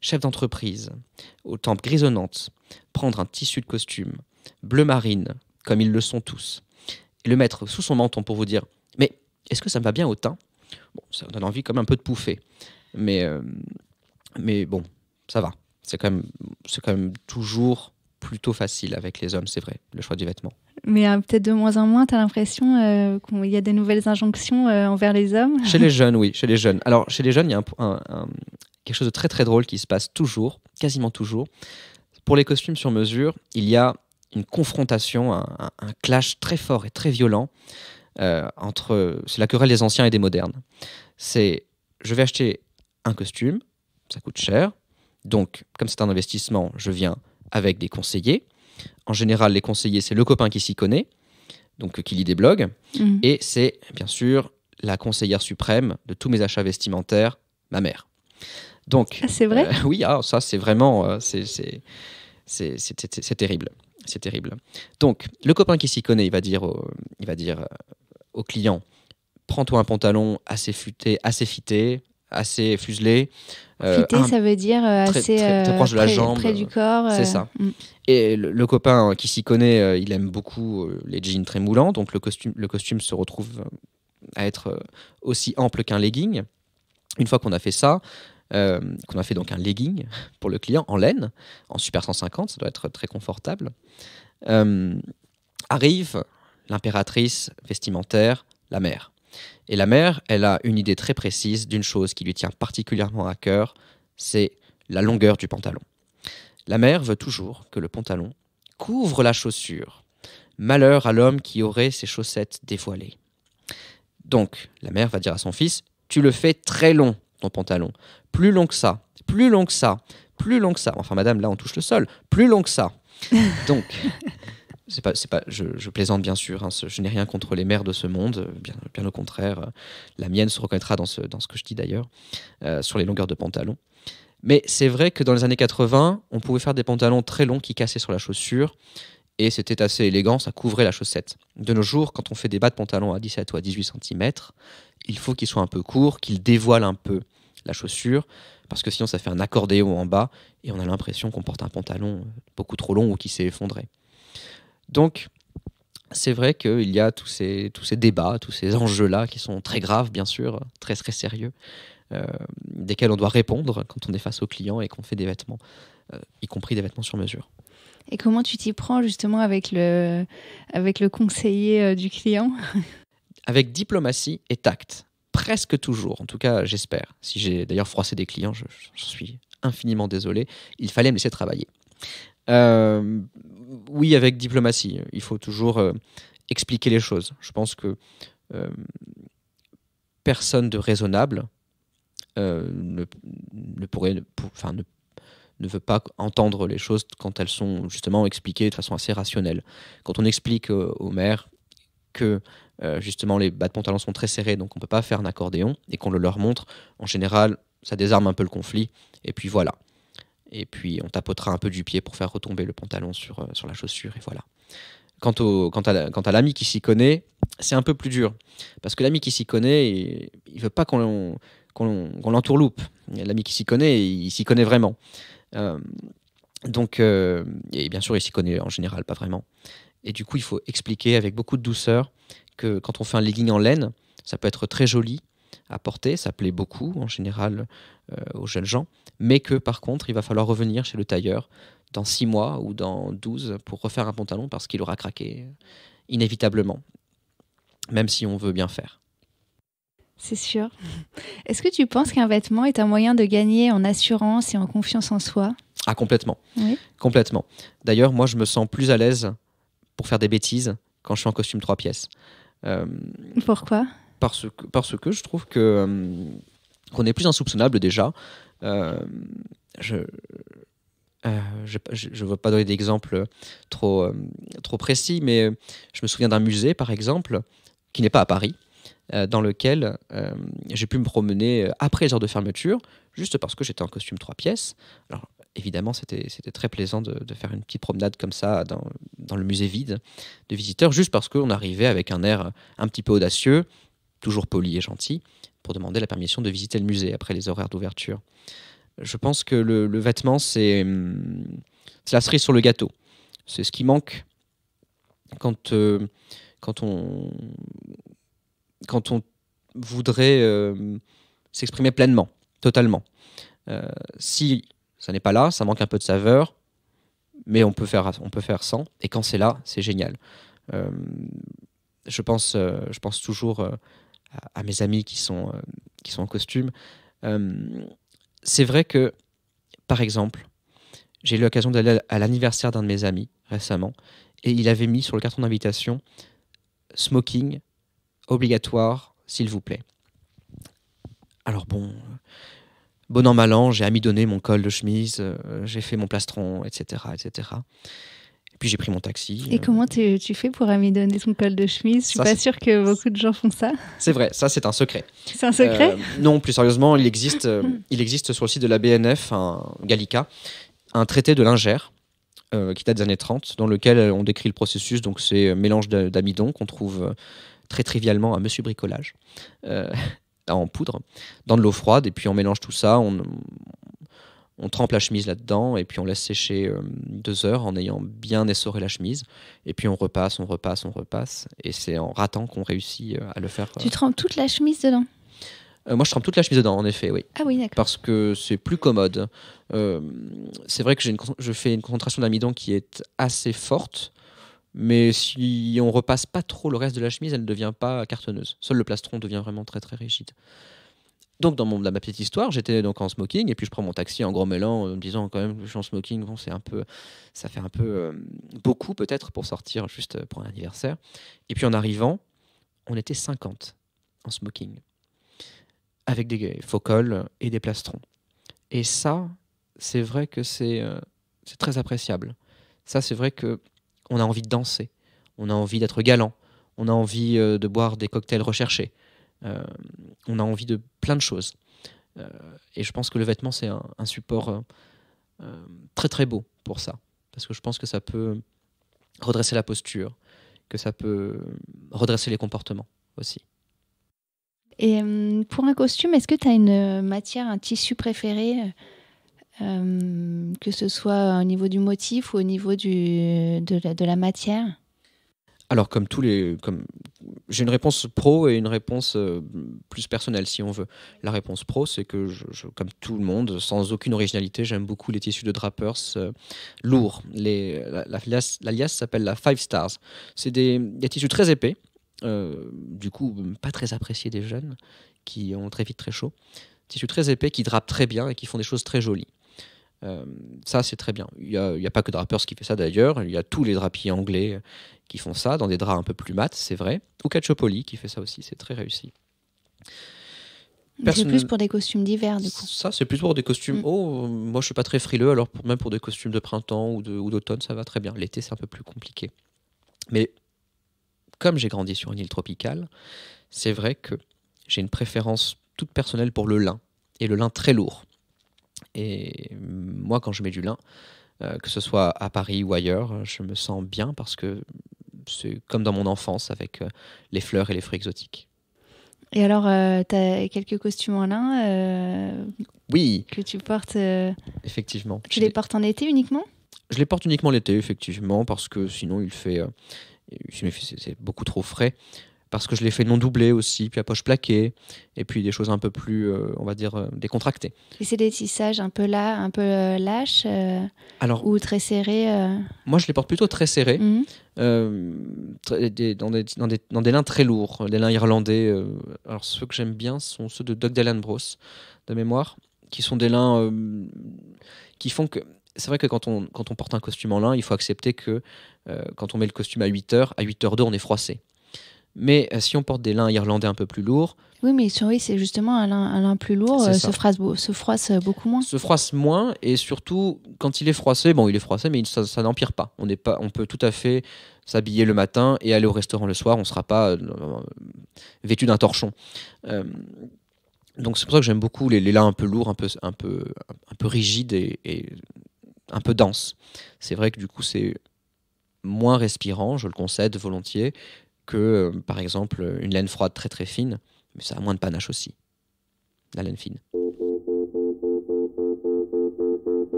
chef d'entreprise, aux tempes grisonnantes, prendre un tissu de costume, bleu marine, comme ils le sont tous, et le mettre sous son menton pour vous dire mais est-ce que ça me va bien au teint Bon, ça donne envie comme un peu de pouffer. Mais, euh, mais bon, ça va. C'est quand, quand même toujours plutôt facile avec les hommes, c'est vrai, le choix du vêtement. Mais euh, peut-être de moins en moins, tu as l'impression euh, qu'il y a des nouvelles injonctions euh, envers les hommes Chez les jeunes, oui, chez les jeunes. Alors, chez les jeunes, il y a un, quelque chose de très très drôle qui se passe toujours, quasiment toujours. Pour les costumes sur mesure, il y a une confrontation, un, clash très fort et très violent entre. C'est la querelle des anciens et des modernes. C'est je vais acheter un costume, ça coûte cher, donc comme c'est un investissement, je viens avec des conseillers. En général, les conseillers, c'est le copain qui s'y connaît, donc euh, qui lit des blogs, mhm. et c'est bien sûr la conseillère suprême de tous mes achats vestimentaires, ma mère. Donc, ah, c'est vrai. Euh, oui, ah, ça c'est vraiment, euh, c'est terrible, c'est terrible. Donc, le copain qui s'y connaît, il va dire, au, il va dire au client, prends-toi un pantalon assez futé, assez fité, assez fuselé, euh, Fitter, ça veut dire assez près, du corps. C'est euh, ça. Mm. Et le, copain qui s'y connaît, euh, il aime beaucoup les jeans très moulants, donc le costume, le costume se retrouve à être aussi ample qu'un legging. Une fois qu'on a fait ça, qu'on a fait donc un legging pour le client en laine, en Super 150, ça doit être très confortable. arrive l'impératrice vestimentaire, la mère. Et la mère, elle a une idée très précise d'une chose qui lui tient particulièrement à cœur, c'est la longueur du pantalon. La mère veut toujours que le pantalon couvre la chaussure. Malheur à l'homme qui aurait ses chaussettes dévoilées. Donc, la mère va dire à son fils, tu le fais très long, ton pantalon. Plus long que ça, plus long que ça, plus long que ça. Enfin, madame, là, on touche le sol. Plus long que ça. Donc, pas, c'est pas, je, plaisante bien sûr, hein, je n'ai rien contre les mères de ce monde, bien, au contraire, euh, la mienne se reconnaîtra dans ce, dans ce que je dis d'ailleurs, euh, sur les longueurs de pantalon. Mais c'est vrai que dans les années 80, on pouvait faire des pantalons très longs qui cassaient sur la chaussure, et c'était assez élégant, ça couvrait la chaussette. De nos jours, quand on fait des bas de pantalon à 17 ou à 18 cm, il faut qu'ils soient un peu courts, qu'ils dévoilent un peu la chaussure, parce que sinon ça fait un accordéon en bas, et on a l'impression qu'on porte un pantalon euh, beaucoup trop long ou qui s'est effondré. Donc, c'est vrai qu'il y a tous ces, tous ces débats, tous ces enjeux-là qui sont très graves, bien sûr, très, très sérieux, euh, desquels on doit répondre quand on est face au clients et qu'on fait des vêtements, euh, y compris des vêtements sur mesure. Et comment tu t'y prends justement avec le, avec le conseiller euh, du client Avec diplomatie et tact, presque toujours, en tout cas j'espère. Si j'ai d'ailleurs froissé des clients, je suis infiniment désolé, il fallait me laisser travailler. Euh, oui, avec diplomatie. Il faut toujours euh, expliquer les choses. Je pense que euh, personne de raisonnable ne, ne, pourrait, enfin, ne, ne, veut pas entendre les choses quand elles sont justement expliquées de façon assez rationnelle. Quand on explique au maire que justement les bas de sont très serrés, donc on ne peut pas faire un accordéon, et qu'on le leur montre, en général, ça désarme un peu le conflit, et puis voilà et puis on tapotera un peu du pied pour faire retomber le pantalon sur, euh, sur la chaussure, et voilà. Quant, au, quant à, l'ami qui s'y connaît, c'est un peu plus dur, parce que l'ami qui s'y connaît, il ne veut pas qu'on qu'on l'entourloupe. L'ami qui s'y connaît, il, s'y connaît vraiment. Euh, donc, euh, et bien sûr, il s'y connaît en général pas vraiment. Et du coup, il faut expliquer avec beaucoup de douceur que quand on fait un legging en laine, ça peut être très joli, porter, ça plaît beaucoup en général euh, aux jeunes gens, mais que par contre, il va falloir revenir chez le tailleur dans 6 mois ou dans 12 pour refaire un pantalon parce qu'il aura craqué euh, inévitablement, même si on veut bien faire. C'est sûr. Est-ce que tu penses qu'un vêtement est un moyen de gagner en assurance et en confiance en soi Ah, complètement. Complètement. D'ailleurs, moi, je me sens plus à l'aise pour faire des bêtises quand je suis en costume trois pièces. Euh, Pourquoi parce que, parce que je trouve que euh, qu'on est plus insoupçonnable déjà. Euh, euh, je, je ne veux pas donner d'exemple trop, trop précis, mais je me souviens d'un musée, par exemple, qui n'est pas à Paris, dans lequel j'ai pu me promener après les heures de fermeture, juste parce que j'étais en costume trois pièces. Alors, évidemment, c'était très plaisant de, faire une petite promenade comme ça dans, dans le musée vide de visiteurs, juste parce qu'on arrivait avec un air un petit peu audacieux, toujours poli et gentil, pour demander la permission de visiter le musée après les horaires d'ouverture. Je pense que le, vêtement, hum, c'est la cerise sur le gâteau. C'est ce qui manque quand, euh, quand, on, quand on voudrait euh, s'exprimer pleinement, totalement. Euh, si ça n'est pas là, ça manque un peu de saveur, mais on peut faire, on peut faire sans. Et quand c'est là, c'est génial. je, pense, je pense toujours à, mes amis qui sont, euh, qui sont en costume. Euh, c'est vrai que, par exemple, j'ai eu l'occasion d'aller à l'anniversaire d'un de mes amis récemment, et il avait mis sur le carton d'invitation smoking obligatoire, s'il vous plaît. Alors bon, bon an mal an, j'ai amidonné mon col de chemise, euh, j'ai fait mon plastron, etc., etc puis j'ai pris mon taxi. Et euh. comment tu, fais pour amidonner son col de chemise Je suis pas sûre que beaucoup de gens font ça. C'est vrai, ça c'est un secret. C'est un secret euh, Non, plus sérieusement, il existe, euh, hmm. il existe sur le site de la BNF, un Gallica, un traité de lingère qui date des années 30, dans lequel on décrit le processus. Donc c'est mélange d'amidon qu'on trouve très trivialement à Monsieur Bricolage en poudre, dans de l'eau froide, et puis on mélange tout ça, on, on trempe la chemise là-dedans et puis on laisse sécher euh, deux heures en ayant bien essoré la chemise. Et puis on repasse, on repasse, on repasse. Et c'est en ratant qu'on réussit euh, à le faire. Euh. Tu trempes toute la chemise dedans Moi, je trempe toute la chemise dedans, en effet, oui. Ah oui, d'accord. Parce que c'est plus commode. c'est vrai que je fais une concentration d'amidon qui est assez forte. Mais si on repasse pas trop le reste de la chemise, elle ne devient pas cartonneuse. Seul le plastron devient vraiment très très rigide. Donc, dans ma petite histoire, j'étais donc en smoking et puis je prends mon taxi en gros mêlant, en me disant quand même que je suis en smoking, bon, c'est un peu, ça fait un peu euh, beaucoup peut-être pour sortir juste euh, pour un anniversaire. Et puis en arrivant, on était 50 en smoking, avec des faux cols et des plastrons. Et ça, c'est vrai que c'est euh, c'est très appréciable. Ça, c'est vrai que on a envie de danser, on a envie d'être galant, on a envie de boire des cocktails recherchés. Euh, on a envie de plein de choses. Euh, et je pense que le vêtement, c'est un, support euh, très très beau pour ça. Parce que je pense que ça peut redresser la posture, que ça peut redresser les comportements aussi. Et pour un costume, est-ce que tu as une matière, un tissu préféré, que ce soit au niveau du motif ou au niveau de la matière alors, comme tous les. Comme... J'ai une réponse pro et une réponse euh, plus personnelle, si on veut. La réponse pro, c'est que, comme tout le monde, sans aucune originalité, j'aime beaucoup les tissus de drapers euh, lourds. L'alias la, s'appelle la Five Stars. C'est des, des, tissus très épais, euh, du coup, pas très appréciés des jeunes, qui ont très vite très chaud. Tissus très épais qui drapent très bien et qui font des choses très jolies. Euh, ça, c'est très bien. Il n'y a, pas que Draper's qui fait ça d'ailleurs. Il y a tous les drapiers anglais euh, qui font ça, dans des draps un peu plus mat, c'est vrai. Ou Cacciopoli qui fait ça aussi, c'est très réussi. C'est plus pour des costumes d'hiver, du coup. Ça, c'est plus pour des costumes. Mm. Oh, moi, je suis pas très frileux, alors pour, même pour des costumes de printemps ou d'automne, ça va très bien. L'été, c'est un peu plus compliqué. Mais comme j'ai grandi sur une île tropicale, c'est vrai que j'ai une préférence toute personnelle pour le lin, et le lin très lourd. Et moi, quand je mets du lin, euh, que ce soit à Paris ou ailleurs, je me sens bien parce que c'est comme dans mon enfance avec euh, les fleurs et les fruits exotiques. Et alors, euh, tu as quelques costumes en lin Oui. Que tu portes Effectivement. Tu les portes en été uniquement Je les porte uniquement l'été, effectivement, parce que sinon il fait. c'est beaucoup trop frais parce que je les fais non doublés aussi, puis à poche plaquée, et puis des choses un peu plus, euh, on va dire, euh, décontractées. Et c'est des tissages un peu là, un peu euh, lâches, ou très serrés Moi, je les porte plutôt très serrés, mmh. dans, des, dans, des, lins très lourds, des lins irlandais. Alors, ceux que j'aime bien sont ceux de Doug Dugdale Bros, de mémoire, qui sont des lins qui font que c'est vrai que quand on, quand on porte un costume en lin, il faut accepter que quand on met le costume à 8h, à 8h2, on est froissé. Mais euh, si on porte des lins irlandais un peu plus lourds. Oui, mais oui, c'est justement un lin, un plus lourd euh, se, froisse, se froisse euh, beaucoup moins. Se froisse moins et surtout quand il est froissé, bon, il est froissé, mais ça, n'empire pas. On, est pas. on peut tout à fait s'habiller le matin et aller au restaurant le soir. On ne sera pas vêtu d'un torchon. donc c'est pour ça que j'aime beaucoup les, les, lins un peu lourds, un peu, un peu, un peu rigides et, et un peu denses. C'est vrai que du coup, c'est moins respirant, je le concède volontiers, que, euh, par exemple, une laine froide très très fine, mais ça a moins de panache aussi, la laine fine.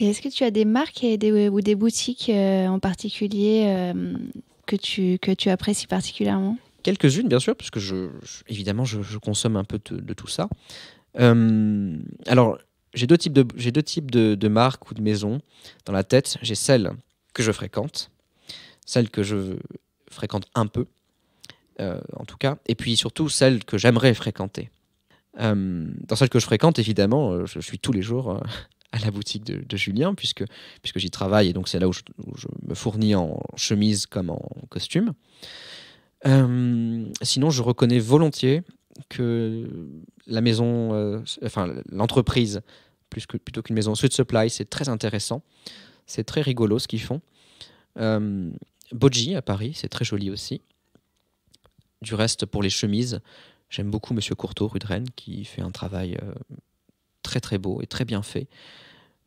est-ce que tu as des marques ou des boutiques euh, en particulier euh, que, tu, que tu apprécies particulièrement Quelques-unes, bien sûr, puisque que évidemment, je, consomme un peu de, tout ça. alors, j'ai deux types, de, deux types de, marques ou de maisons dans la tête. J'ai celles que je fréquente, celles que je fréquente un peu, euh, en tout cas, et puis surtout celle que j'aimerais fréquenter. Euh, dans celles que je fréquente, évidemment, euh, je, suis tous les jours à la boutique de, Julien, puisque, puisque j'y travaille, et donc c'est là où je, me fournis en chemise comme en costume. sinon, je reconnais volontiers que la maison, enfin l'entreprise, plus que, plutôt qu'une maison, suit Supply, c'est très intéressant. C'est très rigolo ce qu'ils font. Boji à Paris, c'est très joli aussi. Du reste, pour les chemises, j'aime beaucoup Monsieur Courtois, rue de Rennes, qui fait un travail euh, très très beau et très bien fait.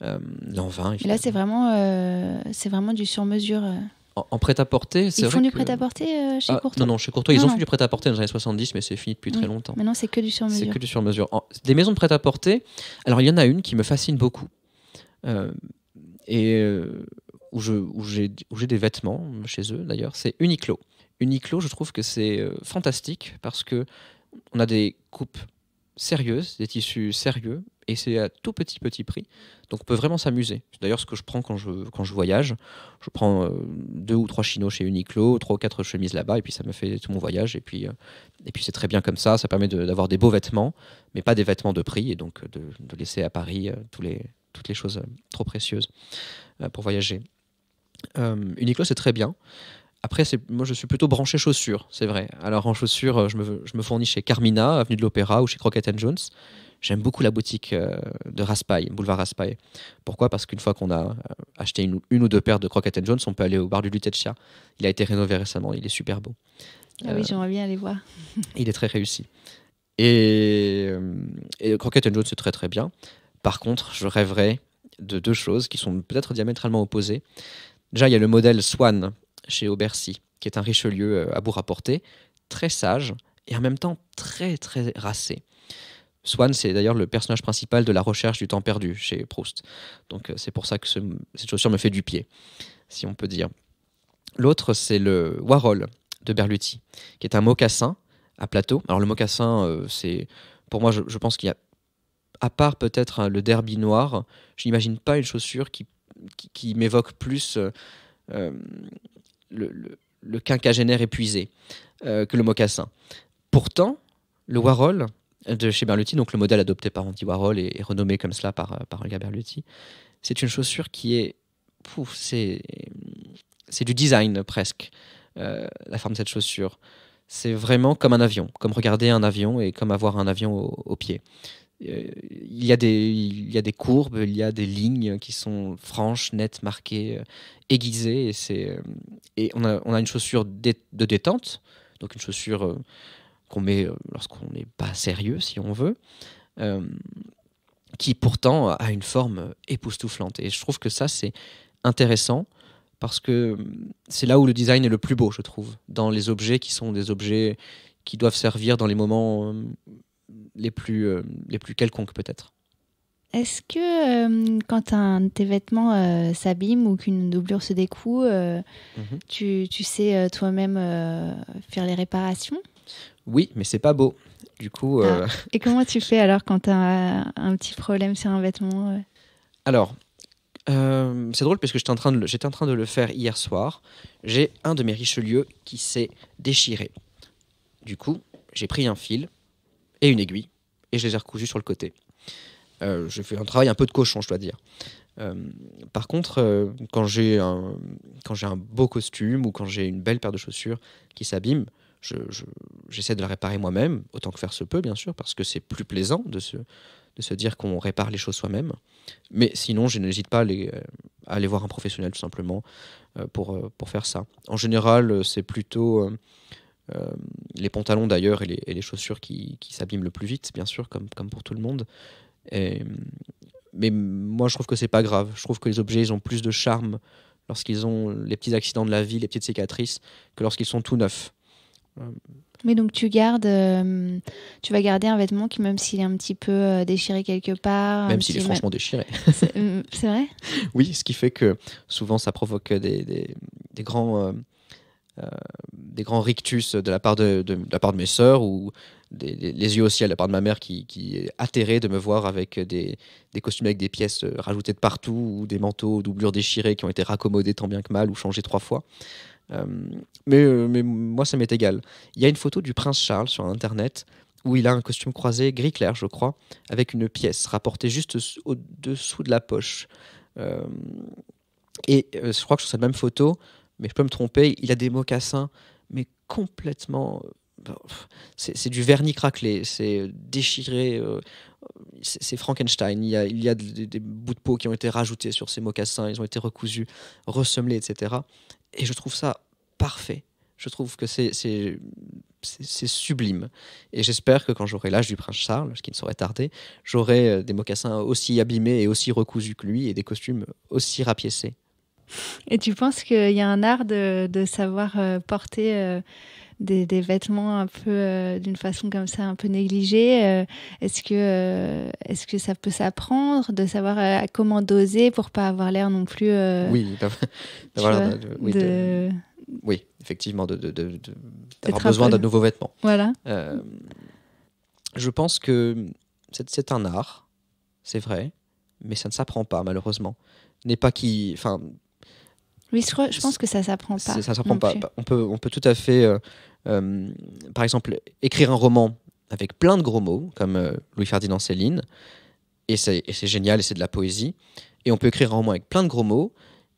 Euh, L'envin. là, c'est vraiment, euh, vraiment du sur-mesure. Euh. En, prêt-à-porter, Ils font du prêt-à-porter chez ah, Non, non, chez Courtois, ils ont fait du prêt-à-porter dans les années 70, mais c'est fini depuis très longtemps. Maintenant, c'est que du sur-mesure. C'est que du sur-mesure. Des maisons de prêt-à-porter, alors il y en a une qui me fascine beaucoup. et où j'ai des vêtements euh, chez eux d'ailleurs, c'est Uniqlo. Uniqlo, je trouve que c'est euh, fantastique parce que on a des coupes sérieuses, des tissus sérieux, et c'est à tout petit petit prix. Donc on peut vraiment s'amuser. C'est d'ailleurs ce que je prends quand je, quand je voyage. Je prends euh, deux ou trois chinos chez Uniqlo, trois ou quatre chemises là-bas, et puis ça me fait tout mon voyage. Et puis, et puis c'est très bien comme ça. Ça permet d'avoir des beaux vêtements, mais pas des vêtements de prix, et donc de, laisser à Paris tous les, toutes les choses trop précieuses pour voyager. Euh, Uniqlo, c'est très bien. Après, moi, je suis plutôt branché chaussures, c'est vrai. Alors, en chaussures, je me, fournis chez Carmina, Avenue de l'Opéra ou chez Crockett Jones. J'aime beaucoup la boutique euh, de Raspail, boulevard Raspail. Pourquoi Parce qu'une fois qu'on a euh, acheté une, ou deux paires de Crockett Jones, on peut aller au bar du Lutetia. Il a été rénové récemment, il est super beau. Ah oui, euh, j'aimerais bien aller voir. il est très réussi. Et, et Crockett Jones, c'est très très bien. Par contre, je rêverais de deux choses qui sont peut-être diamétralement opposées. Déjà, il y a le modèle Swan chez Aubercy, qui est un Richelieu euh, à bout rapporté, très sage et en même temps très très racé. Swan, c'est d'ailleurs le personnage principal de la recherche du temps perdu chez Proust. Donc euh, c'est pour ça que cette chaussure me fait du pied, si on peut dire. L'autre, c'est le Warhol de Berluti, qui est un mocassin à plateau. Alors le mocassin, euh, c'est pour moi, je, pense qu'il y a, à part peut-être hein, le derby noir, je n'imagine pas une chaussure qui qui, m'évoque plus euh, euh, le, quinquagénaire épuisé euh, que le mocassin. Pourtant, le Warhol de chez Berluti, donc le modèle adopté par Andy Warhol et, renommé comme cela par, par Olga Berluti, c'est une chaussure qui est. c'est, c'est du design presque, la forme de cette chaussure. C'est vraiment comme un avion, comme regarder un avion et comme avoir un avion au pied. Euh, il y, a des, il y a des courbes, il y a des lignes qui sont franches, nettes, marquées, euh, aiguisées. Et, c'est, euh, et on, a, on a une chaussure de détente, donc une chaussure qu'on met lorsqu'on n'est pas sérieux, si on veut, qui pourtant a une forme époustouflante. Et je trouve que ça, c'est intéressant parce que c'est là où le design est le plus beau, je trouve, dans les objets qui sont des objets qui doivent servir dans les moments les plus, euh, les plus quelconques peut-être. Est-ce que euh, quand un tes vêtements euh, s'abîment ou qu'une doublure se découle, mhm. tu, sais toi-même faire les réparations Oui, mais c'est pas beau. Du coup. Ah. Et comment tu fais alors quand tu as un petit problème sur un vêtement Alors, c'est drôle parce que j'étais en, train de le, en train de le faire hier soir. J'ai un de mes Richelieu qui s'est déchiré. Du coup, j'ai pris un fil, et une aiguille, et je les ai recousus sur le côté. Euh, je j'ai fait un travail un peu de cochon, je dois dire. Euh, par contre, euh, quand j'ai un, quand j'ai un beau costume ou quand j'ai une belle paire de chaussures qui s'abîme, j'essaie de la réparer moi-même, autant que faire se peut, bien sûr, parce que c'est plus plaisant de se, de se dire qu'on répare les choses soi-même. Mais sinon, je n'hésite pas à aller, voir un professionnel, tout simplement, pour, pour faire ça. En général, c'est plutôt euh, les pantalons d'ailleurs et les, chaussures qui, s'abîment le plus vite, bien sûr, comme, pour tout le monde. mais moi, je trouve que c'est pas grave. Je trouve que les objets, ils ont plus de charme lorsqu'ils ont les petits accidents de la vie, les petites cicatrices, que lorsqu'ils sont tout neufs. Euh, mais donc tu gardes, euh, tu vas garder un vêtement qui même s'il est un petit peu déchiré quelque part, même s'il est franchement déchiré. C'est vrai. oui, ce qui fait que souvent ça provoque des grands euh, des grands rictus de la part de, la part de mes sœurs ou les yeux au ciel de la part de ma mère qui, est atterrée de me voir avec des, des, costumes avec des pièces euh, rajoutées de partout ou des manteaux doublures déchirées qui ont été raccommodés tant bien que mal ou changés trois fois. Euh, mais, moi, ça m'est égal. Il y a une photo du prince Charles sur Internet où il a un costume croisé gris clair, je crois, avec une pièce rapportée juste au-dessous de la poche. et je crois que sur cette même photo, mais je peux me tromper, il a des mocassins, mais complètement. Euh, c'est du vernis craquelé, c'est déchiré, euh, c'est Frankenstein. Il y a, des, bouts de peau qui ont été rajoutés sur ces mocassins, ils ont été recousus, ressemelés, etc. Et je trouve ça parfait. Je trouve que c'est sublime. Et j'espère que quand j'aurai l'âge du prince Charles, ce qui ne saurait tarder, j'aurai euh, des mocassins aussi abîmés et aussi recousus que lui et des costumes aussi rapiécés. Et tu penses qu'il y a un art de, savoir euh, porter euh, des, vêtements un peu euh, d'une façon comme ça, un peu négligée Est-ce que, est que ça peut s'apprendre de savoir comment doser pour pas avoir l'air non plus Oui, d'avoir oui, de... de... effectivement, d'avoir besoin d'un nouveau vêtement. Voilà. je pense que c'est un art, c'est vrai, mais ça ne s'apprend pas malheureusement n'est pas qui. Enfin, oui, je, pense que ça s'apprend pas. Ça, s'apprend pas. Bah, on peut, tout à fait, euh, euh, par exemple, écrire un roman avec plein de gros mots, comme euh, Louis-Ferdinand Céline, et c'est génial, et c'est de la poésie. Et on peut écrire un roman avec plein de gros mots,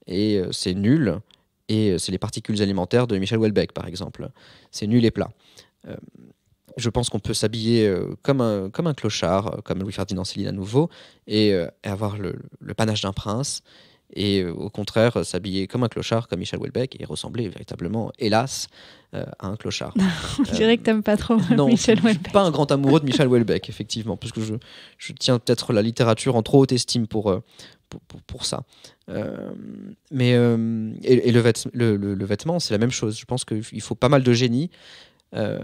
et c'est nul, et c'est les particules alimentaires de Michel Houellebecq, par exemple. C'est nul et plat. je pense qu'on peut s'habiller comme, un, clochard, comme Louis-Ferdinand Céline à nouveau, et, avoir le panache d'un prince, et euh, au contraire euh, s'habiller comme un clochard, comme Michel Houellebecq, et ressembler véritablement, hélas, euh, à un clochard. On dirait que t'aimes pas trop Michel Houellebecq. Je suis pas un grand amoureux de Michel Houellebecq, effectivement, parce que je, tiens peut-être la littérature en trop haute estime pour, pour, ça. mais et, le, le vêtement, c'est la même chose. Je pense qu'il faut pas mal de génie euh,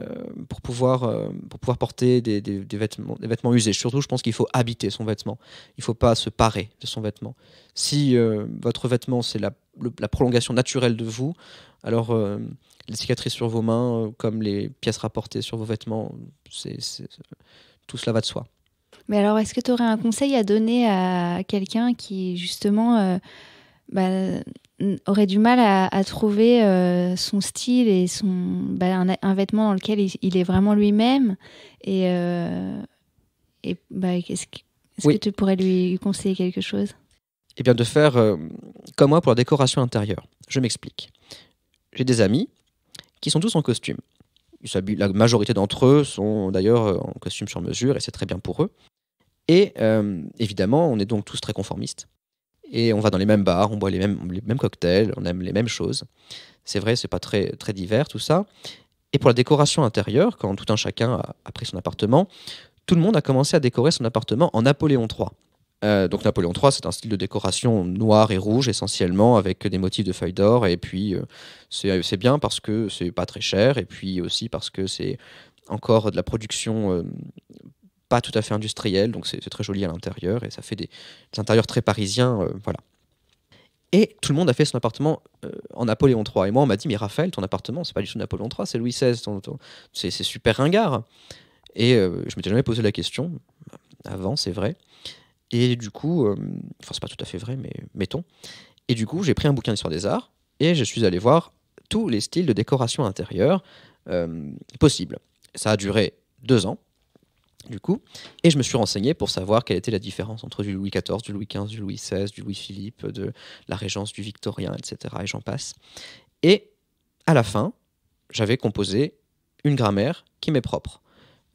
pour, pouvoir, euh, pour pouvoir porter des, des, vêtements, des vêtements usés. Surtout, je pense qu'il faut habiter son vêtement. Il ne faut pas se parer de son vêtement. Si euh, votre vêtement, c'est la, la, prolongation naturelle de vous, alors les cicatrices sur vos mains, comme les pièces rapportées sur vos vêtements, c'est, tout cela va de soi. Mais alors, est-ce que tu aurais un conseil à donner à quelqu'un qui, justement, bah, aurait du mal à, trouver euh, son style et son bah, un, vêtement dans lequel il, est vraiment lui-même et, euh, et bah, est-ce que, tu pourrais lui conseiller quelque chose Eh bien de faire euh, comme moi pour la décoration intérieure. Je m'explique. J'ai des amis qui sont tous en costume. la majorité d'entre eux sont d'ailleurs en costume sur mesure et c'est très bien pour eux. Et évidemment, on est donc tous très conformistes. Et on va dans les mêmes bars, on boit les mêmes, cocktails, on aime les mêmes choses. C'est vrai, c'est pas très, très divers tout ça. Et pour la décoration intérieure, quand tout un chacun a, pris son appartement, tout le monde a commencé à décorer son appartement en Napoléon III. Euh, donc Napoléon III, c'est un style de décoration noir et rouge essentiellement, avec des motifs de feuilles d'or. Et puis euh, c'est bien parce que c'est pas très cher, et puis aussi parce que c'est encore de la production euh, pas tout à fait industriel, donc c'est très joli à l'intérieur et ça fait des, intérieurs très parisiens. Euh, voilà. Et tout le monde a fait son appartement euh, en Napoléon III. Et moi, on m'a dit Mais Raphaël, ton appartement, c'est pas du tout Napoléon III, c'est Louis XVI, c'est super ringard. Et euh, je m'étais jamais posé la question avant, c'est vrai. Et du coup, enfin, c'est pas tout à fait vrai, mais mettons. Et du coup, j'ai pris un bouquin d'histoire des arts et je suis allé voir tous les styles de décoration intérieure possibles. Ça a duré deux ans du coup. Et je me suis renseigné pour savoir quelle était la différence entre du Louis XIV, du Louis XV, du Louis XVI, du Louis-Philippe, de la régence du Victorien, etc. Et j'en passe. Et à la fin, j'avais composé une grammaire qui m'est propre.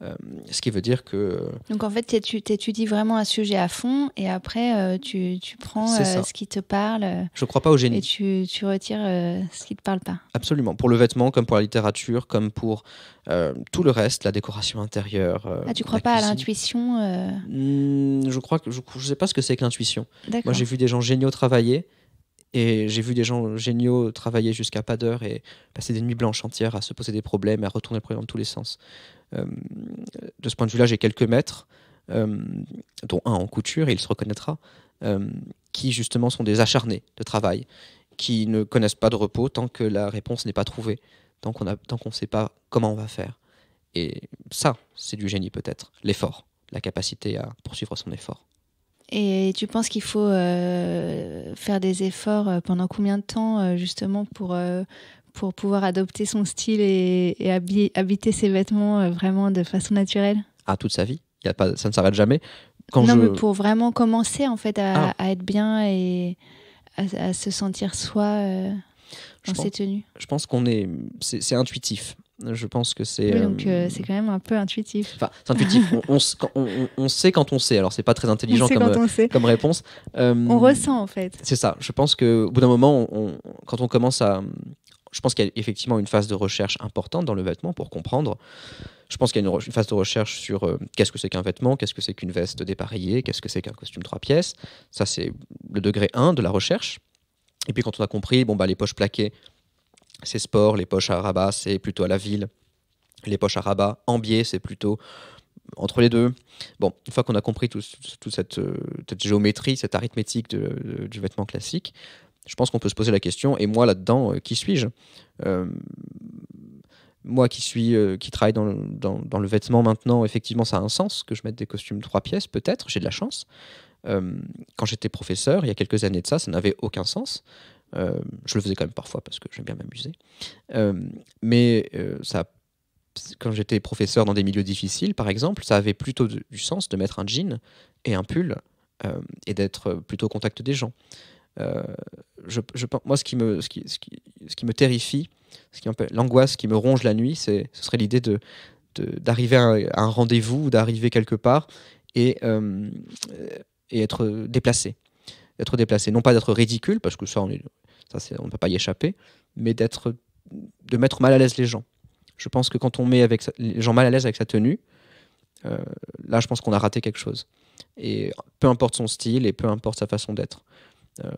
Euh, ce qui veut dire que. Euh, Donc en fait, tu étudies vraiment un sujet à fond et après, euh, tu, prends ce qui te parle. Je ne crois pas au génie. Et tu, retires ce qui ne te parle pas. Absolument. Pour le vêtement, comme pour la littérature, comme pour tout le reste, la décoration intérieure. Ah, tu ne crois pas à l'intuition hmm, Je crois que. Je ne sais pas ce que c'est que l'intuition. Moi, j'ai vu des gens géniaux travailler. Et j'ai vu des gens géniaux travailler jusqu'à pas d'heure et passer des nuits blanches entières à se poser des problèmes, et à retourner le problème dans tous les sens. Euh, de ce point de vue-là, j'ai quelques maîtres, euh, dont un en couture, il se reconnaîtra, euh, qui justement sont des acharnés de travail, qui ne connaissent pas de repos tant que la réponse n'est pas trouvée, tant qu'on ne sait pas comment on va faire. Et ça, c'est du génie peut-être, l'effort, la capacité à poursuivre son effort. Et tu penses qu'il faut faire des efforts pendant combien de temps justement pour, pour pouvoir adopter son style et, habiter ses vêtements euh, vraiment de façon naturelle Ah, toute sa vie y a pas, Ça ne s'arrête jamais Quand Non, je... mais pour vraiment commencer en fait à, ah. être bien et à, se sentir soi euh, dans ses tenues. Je pense qu'on est... C'est intuitif. Je pense que c'est. Oui, donc euh, c'est quand même un peu intuitif. c'est intuitif. on, on, sait quand on sait. Alors, c'est pas très intelligent comme, comme, réponse. on ressent, en fait. C'est ça. Je pense qu'au bout d'un moment, quand on commence à, je pense qu'il y a effectivement une phase de recherche importante dans le vêtement pour comprendre. Je pense qu'il y a une, phase de recherche sur euh, qu'est-ce que c'est qu'un vêtement, qu'est-ce que c'est qu'une veste dépareillée, qu'est-ce que c'est qu'un costume trois pièces. Ça, c'est le degré 1 de la recherche. Et puis quand on a compris, bon, bah, les poches plaquées, c'est sport, les poches à rabat, c'est plutôt à la ville, les poches à rabat en biais, c'est plutôt entre les deux. Bon, une fois qu'on a compris toute euh, cette, géométrie, cette arithmétique du vêtement classique, je pense qu'on peut se poser la question, et moi là-dedans, euh, qui suis-je euh, moi qui suis euh, qui travaille dans le, dans, le, vêtement maintenant, effectivement, ça a un sens que je mette des costumes trois pièces, peut-être, j'ai de la chance. quand j'étais professeur, il y a quelques années de ça, ça n'avait aucun sens. je le faisais quand même parfois parce que j'aime bien m'amuser. mais ça, quand j'étais professeur dans des milieux difficiles, par exemple, ça avait plutôt du sens de mettre un jean et un pull et d'être plutôt au contact des gens. Euh, je, moi, ce qui, me, ce, qui, ce, qui, ce qui me terrifie, l'angoisse qui me ronge la nuit, c'est, ce serait l'idée de, d'arriver à, un, rendez-vous, d'arriver quelque part et, euh, et être déplacé. Être déplacé. Non pas d'être ridicule, parce que ça, on ça on ne peut pas y échapper, mais d'être, de mettre mal à l'aise les gens. Je pense que quand on met avec les gens mal à l'aise avec sa tenue, euh, là, je pense qu'on a raté quelque chose. Et peu importe son style et peu importe sa façon d'être. Euh,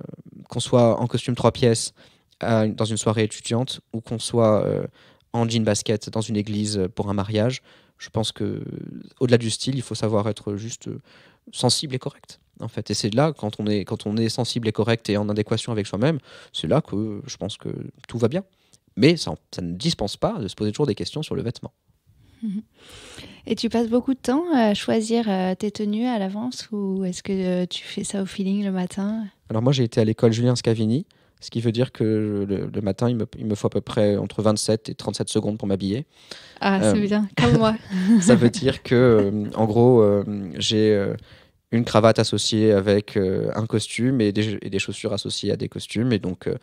qu'on soit en costume trois pièces euh, dans une soirée étudiante ou qu'on soit euh, en jean basket dans une église pour un mariage, je pense que au-delà du style, il faut savoir être juste sensible et correct. En fait, et c'est là quand on est quand on est sensible et correct et en adéquation avec soi-même, c'est là que je pense que tout va bien. Mais ça ne dispense pas de se poser toujours des questions sur le vêtement. Et tu passes beaucoup de temps à choisir euh, tes tenues à l'avance ou est-ce que euh, tu fais ça au feeling le matin Alors moi j'ai été à l'école Julien Scavini, ce qui veut dire que le, matin il me, faut à peu près entre 27 et 37 secondes pour m'habiller. Ah c'est euh, bien, comme moi. ça veut dire que en gros j'ai une cravate associée avec euh, un costume et des, chaussures associées à des costumes. Et donc, euh,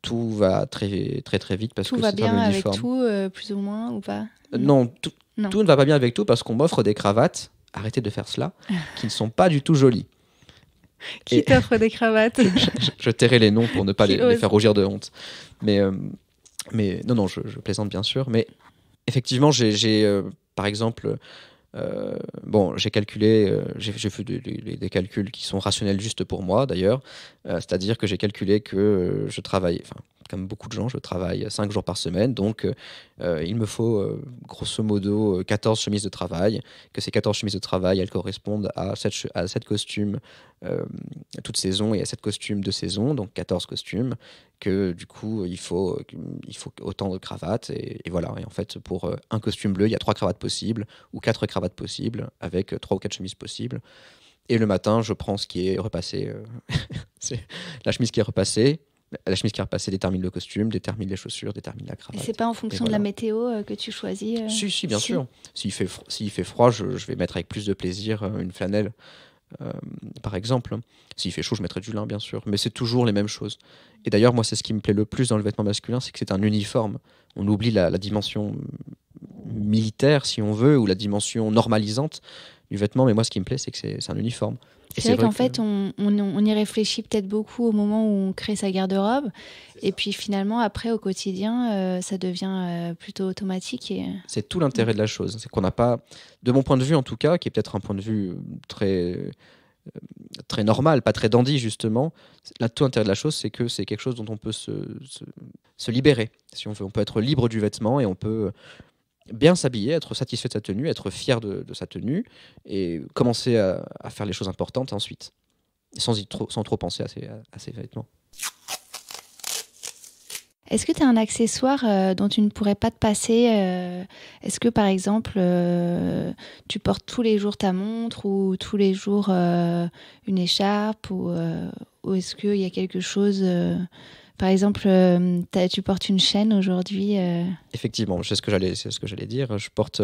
tout va très, très, très vite parce tout va bien avec tout, euh, plus ou moins, ou pas non, tout, tout, ne va pas bien avec tout parce qu'on m'offre des cravates, arrêtez de faire cela, qui ne sont pas du tout jolies. Qui t'offre des cravates je, tairai les noms pour ne pas les, faire rougir de honte. Mais, mais non, non, je, je, plaisante bien sûr. Mais effectivement, j'ai, par exemple euh, bon, j'ai calculé, euh, j'ai fait des, calculs qui sont rationnels juste pour moi d'ailleurs, euh, c'est-à-dire que j'ai calculé que je travaillais, enfin, comme beaucoup de gens, je travaille 5 jours par semaine, donc euh, euh, il me faut euh, grosso modo 14 chemises de travail, que ces 14 chemises de travail, elles correspondent à 7, à 7 costumes euh, toute saison et à 7 costumes de saison, donc 14 costumes, que du coup il faut, il faut autant de cravates, et, et voilà, et en fait pour un costume bleu, il y a 3 cravates possibles, ou 4 cravates possibles, avec 3 ou 4 chemises possibles. Et le matin, je prends ce qui est repassé. c'est la chemise qui est repassée, la chemise qui est repassée détermine le costume, détermine les chaussures, détermine la cravate. Et C'est pas en fonction de la météo euh, que tu choisis euh, Si, si, bien sûr. S'il fait, s'il fait froid, je, vais mettre avec plus de plaisir euh, une flanelle, par exemple. S'il fait chaud, je mettrai du lin, bien sûr. Mais c'est toujours les mêmes choses. Et d'ailleurs, moi, c'est ce qui me plaît le plus dans le vêtement masculin, c'est que c'est un uniforme. On oublie la, dimension militaire, si on veut, ou la dimension normalisante du vêtement. Mais moi, ce qui me plaît, c'est que c'est un uniforme c'est vrai qu'en fait, on, on, y réfléchit peut-être beaucoup au moment où on crée sa garde-robe. Et puis finalement, après, au quotidien, euh, ça devient euh, plutôt automatique. Et... Euh, c'est tout l'intérêt de la chose. C'est qu'on n'a pas, de mon point de vue en tout cas, qui est peut-être un point de vue très très normal, pas très dandy justement. Là, tout l'intérêt de la chose, c'est que c'est quelque chose dont on peut se, se, se libérer. Si on veut, on peut être libre du vêtement et on peut bien s'habiller, être satisfait de sa tenue, être fier de, sa tenue et commencer à, faire les choses importantes ensuite, sans, y trop, sans trop penser à ses, vêtements. Est-ce que tu as un accessoire euh, dont tu ne pourrais pas te passer euh, Est-ce que par exemple euh, tu portes tous les jours ta montre ou tous les jours une écharpe ou, ou est-ce qu'il y a quelque chose par exemple, euh, tu portes une chaîne aujourd'hui. Euh. Effectivement, c'est ce que j'allais, c'est ce que j'allais dire. Je porte,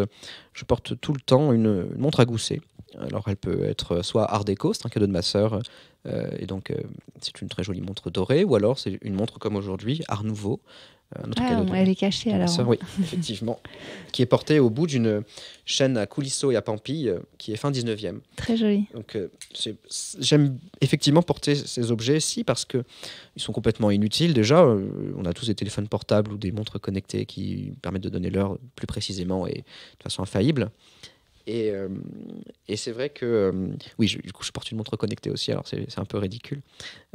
je porte tout le temps une, montre à gousset. Alors, elle peut être soit art Deco, c'est un cadeau de ma sœur, euh, et donc c'est une très jolie montre dorée, ou alors c'est une montre comme aujourd'hui, art nouveau, euh, ah, elle est cachée alors. oui, effectivement. qui est portée au bout d'une chaîne à Coulisseau et à Pampille euh, qui est fin 19e. Très joli Donc euh, j'aime effectivement porter ces objets ici parce qu'ils sont complètement inutiles. Déjà, on a tous des téléphones portables ou des montres connectées qui permettent de donner l'heure plus précisément et de façon infaillible. Et, euh, et c'est vrai que. Euh, oui, du coup, je porte une montre connectée aussi, alors c'est un peu ridicule.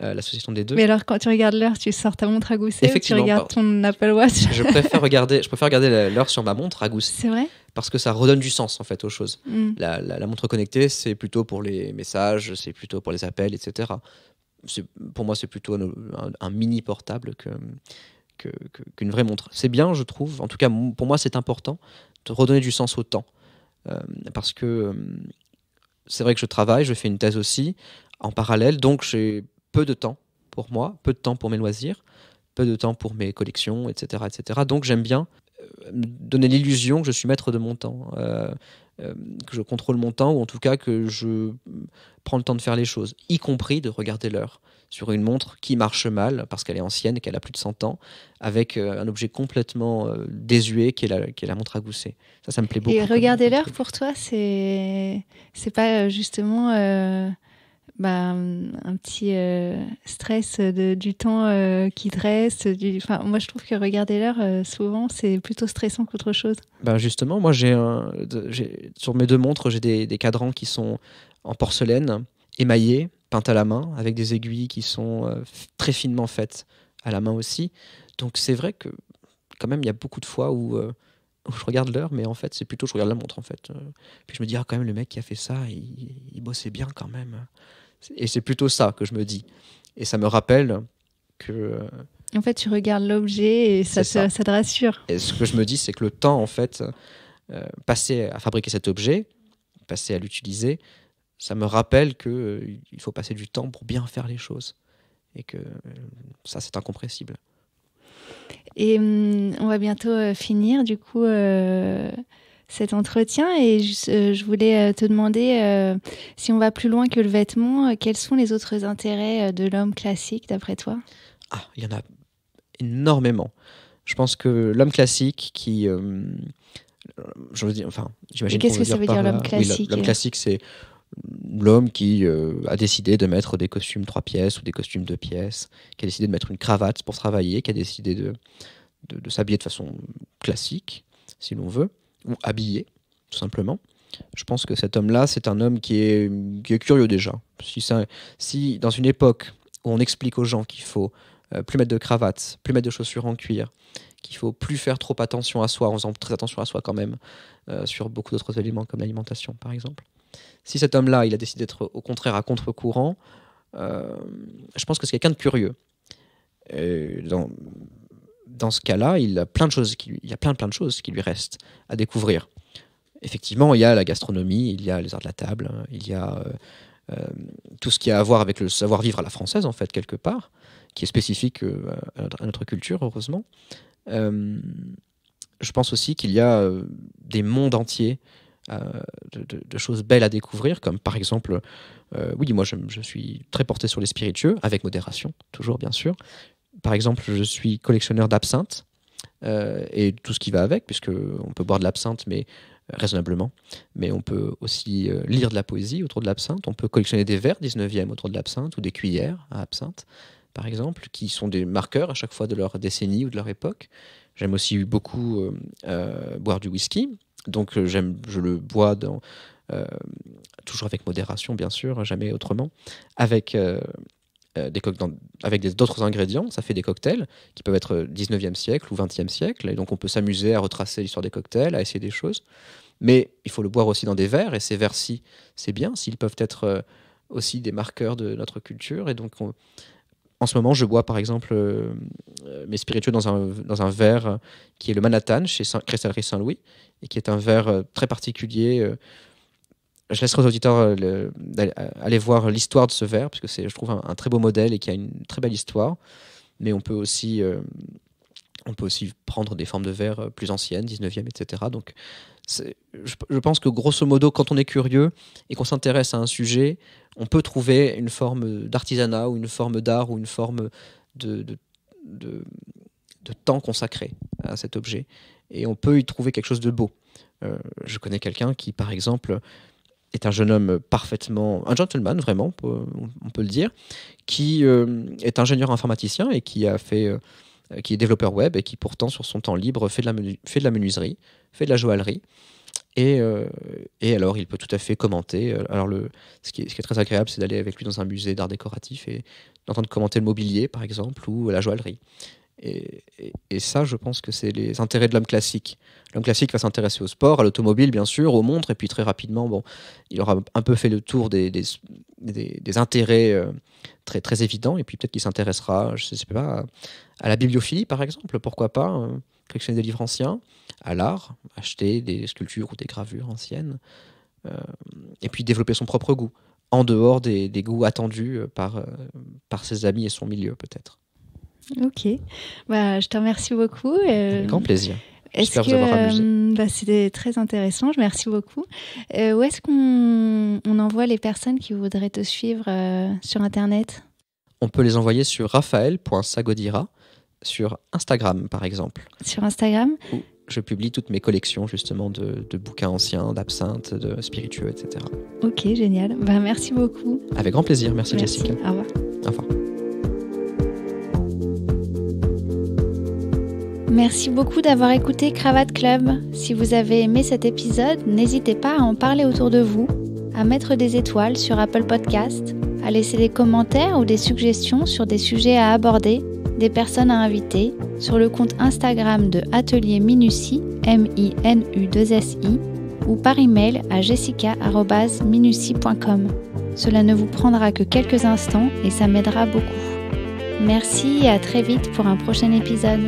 Euh, l'association des deux. Mais alors, quand tu regardes l'heure, tu sors ta montre à gousset ou tu regardes ton Apple Watch Je préfère regarder, je préfère regarder l'heure sur ma montre à gousset. C'est vrai parce que ça redonne du sens en fait aux choses. Hmm. La, montre connectée, c'est plutôt pour les messages, c'est plutôt pour les appels, etc. Pour moi, c'est plutôt un, mini portable que qu'une vraie montre. C'est bien, je trouve. En tout cas, pour moi, c'est important de redonner du sens au temps. Euh, parce que euh, c'est vrai que je travaille, je fais une thèse aussi en parallèle, donc j'ai peu de temps pour moi, peu de temps pour mes loisirs, peu de temps pour mes collections, etc. etc. Donc j'aime bien euh, donner l'illusion que je suis maître de mon temps, que je contrôle mon temps, ou en tout cas que je prends le temps de faire les choses, y compris de regarder l'heure sur une montre qui marche mal parce qu'elle est ancienne, et qu'elle a plus de 100 ans, avec euh, un objet complètement euh, désuet qui est, la, montre à gousset. Ça, ça me plaît beaucoup. Et regarder l'heure pour toi, c'est c'est pas euh, justement bah, hum, un petit stress de, du temps qui dresse Du... Enfin, moi, je trouve que regarder l'heure, souvent, c'est plutôt stressant qu'autre chose. Ben, justement, moi, j'ai sur mes deux montres, j'ai des, des cadrans qui sont en porcelaine, émaillés peintes à la main, avec des aiguilles qui sont euh, très finement faites à la main aussi. Donc c'est vrai que quand même, il y a beaucoup de fois où, euh, je regarde l'heure, mais en fait, c'est plutôt je regarde la montre en fait. Euh. Puis je me dis, ah, quand même, le mec qui a fait ça, il, bossait bien quand même. Et c'est plutôt ça que je me dis. Et ça me rappelle que. en fait, tu regardes l'objet et ça, ça. te rassure. Et ce que je me dis, c'est que le temps, en fait, passé à fabriquer cet objet, passé à l'utiliser, ça me rappelle que euh, il faut passer du temps pour bien faire les choses et que euh, ça c'est incompressible. Et hum, on va bientôt euh, finir du coup cet entretien et je, voulais te demander si on va plus loin que le vêtement, quels sont les autres intérêts de l'homme classique d'après toi Ah, il y en a énormément. Je pense que l'homme classique qui je veux dire, enfin, Qu'est-ce que ça veut dire l'homme classique L'homme classique, c'est l'homme qui euh, a décidé de mettre des costumes trois pièces ou des costumes deux pièces, qui a décidé de mettre une cravate pour travailler, qui a décidé de, s'habiller de façon classique, si l'on veut, ou habillé, tout simplement. Je pense que cet homme-là, c'est un homme qui est, curieux déjà. Si, dans une époque où on explique aux gens qu'il faut euh, plus mettre de cravate, plus mettre de chaussures en cuir, qu'il faut plus faire trop attention à soi, en faisant très attention à soi quand même, euh, sur beaucoup d'autres éléments comme l'alimentation par exemple, si cet homme-là, il a décidé d'être au contraire à contre-courant, euh, je pense que c'est quelqu'un de curieux. dans, dans ce cas-là, il a plein de choses il y a plein, plein de choses qui lui restent à découvrir. Effectivement, il y a la gastronomie, il y a les arts de la table, il y a euh, euh, tout ce qui a à voir avec le savoir-vivre à la française, en fait, quelque part, qui est spécifique à, notre, culture, heureusement. je pense aussi qu'il y a des mondes entiers euh, de, choses belles à découvrir, comme par exemple, euh, oui, moi je, suis très porté sur les spiritueux, avec modération, toujours bien sûr. Par exemple, je suis collectionneur d'absinthe. Euh, et tout ce qui va avec, puisque on peut boire de l'absinthe, mais raisonnablement. Mais on peut aussi lire de la poésie autour de l'absinthe. On peut collectionner des verres 19e autour de l'absinthe ou des cuillères à absinthe, par exemple, qui sont des marqueurs à chaque fois de leur décennie ou de leur époque. J'aime aussi beaucoup boire du whisky, donc euh, j'aime, je le bois dans, euh, toujours avec modération, bien sûr, jamais autrement, avec, euh, des avec d'autres ingrédients. Ça fait des cocktails qui peuvent être 19e siècle ou 20e siècle. Et donc on peut s'amuser à retracer l'histoire des cocktails, à essayer des choses. Mais il faut le boire aussi dans des verres. Et ces verres-ci, c'est bien s'ils peuvent être aussi des marqueurs de notre culture. Et donc on, en ce moment, je bois par exemple euh, mes spiritueux dans un, dans un verre qui est le Manhattan chez Saint Saint-Louis et qui est un verre euh, très particulier. Euh. je laisserai aux auditeurs aller, voir l'histoire de ce verre parce que c'est, je trouve, un, très beau modèle et qui a une très belle histoire. Mais on peut aussi on peut aussi prendre des formes de verre euh, plus anciennes, 19e, etc. Donc, je, pense que grosso modo, quand on est curieux et qu'on s'intéresse à un sujet, on peut trouver une forme d'artisanat ou une forme d'art ou une forme de, de, temps consacré à cet objet. Et on peut y trouver quelque chose de beau. Euh, je connais quelqu'un qui, par exemple, est un jeune homme parfaitement, un gentleman vraiment, on peut le dire, qui euh, est ingénieur informaticien et qui a fait... Euh, qui est développeur web et qui pourtant sur son temps libre fait de la, menuiserie, fait de la joaillerie. Euh, et, alors il peut tout à fait commenter. Euh, alors le, ce, qui est, ce qui est très agréable, c'est d'aller avec lui dans un musée d'art décoratif et d'entendre commenter le mobilier par exemple ou la joaillerie. Et, ça, je pense que c'est les intérêts de l'homme classique. L'homme classique va s'intéresser au sport, à l'automobile, bien sûr, aux montres, et puis très rapidement, bon, il aura un peu fait le tour des, des, intérêts euh, très, très évidents, et puis peut-être qu'il s'intéressera, je ne sais pas, à, la bibliophilie, par exemple, pourquoi pas, euh, collectionner des livres anciens, à l'art, acheter des sculptures ou des gravures anciennes, euh, et puis développer son propre goût, en dehors des, goûts attendus par, par ses amis et son milieu, peut-être. Ok. Bah, je te remercie beaucoup. Euh, Avec grand plaisir. J'espère vous avoir euh, bah, C'était très intéressant, je remercie beaucoup. Euh, où est-ce qu'on on envoie les personnes qui voudraient te suivre sur Internet On peut les envoyer sur raphaël.sagodira, sur Instagram par exemple. Sur Instagram je publie toutes mes collections justement de, bouquins anciens, d'absinthe, de spiritueux, etc. Ok, génial. Bah, merci beaucoup. Avec grand plaisir, merci, merci. Jessica. Au revoir. Au revoir. Merci beaucoup d'avoir écouté Cravate Club. Si vous avez aimé cet épisode, n'hésitez pas à en parler autour de vous, à mettre des étoiles sur Apple Podcast, à laisser des commentaires ou des suggestions sur des sujets à aborder, des personnes à inviter, sur le compte Instagram de Atelier Minuci, M-I-N-U-2-S-I, ou par email à jessica.minuci.com. Cela ne vous prendra que quelques instants et ça m'aidera beaucoup. Merci et à très vite pour un prochain épisode.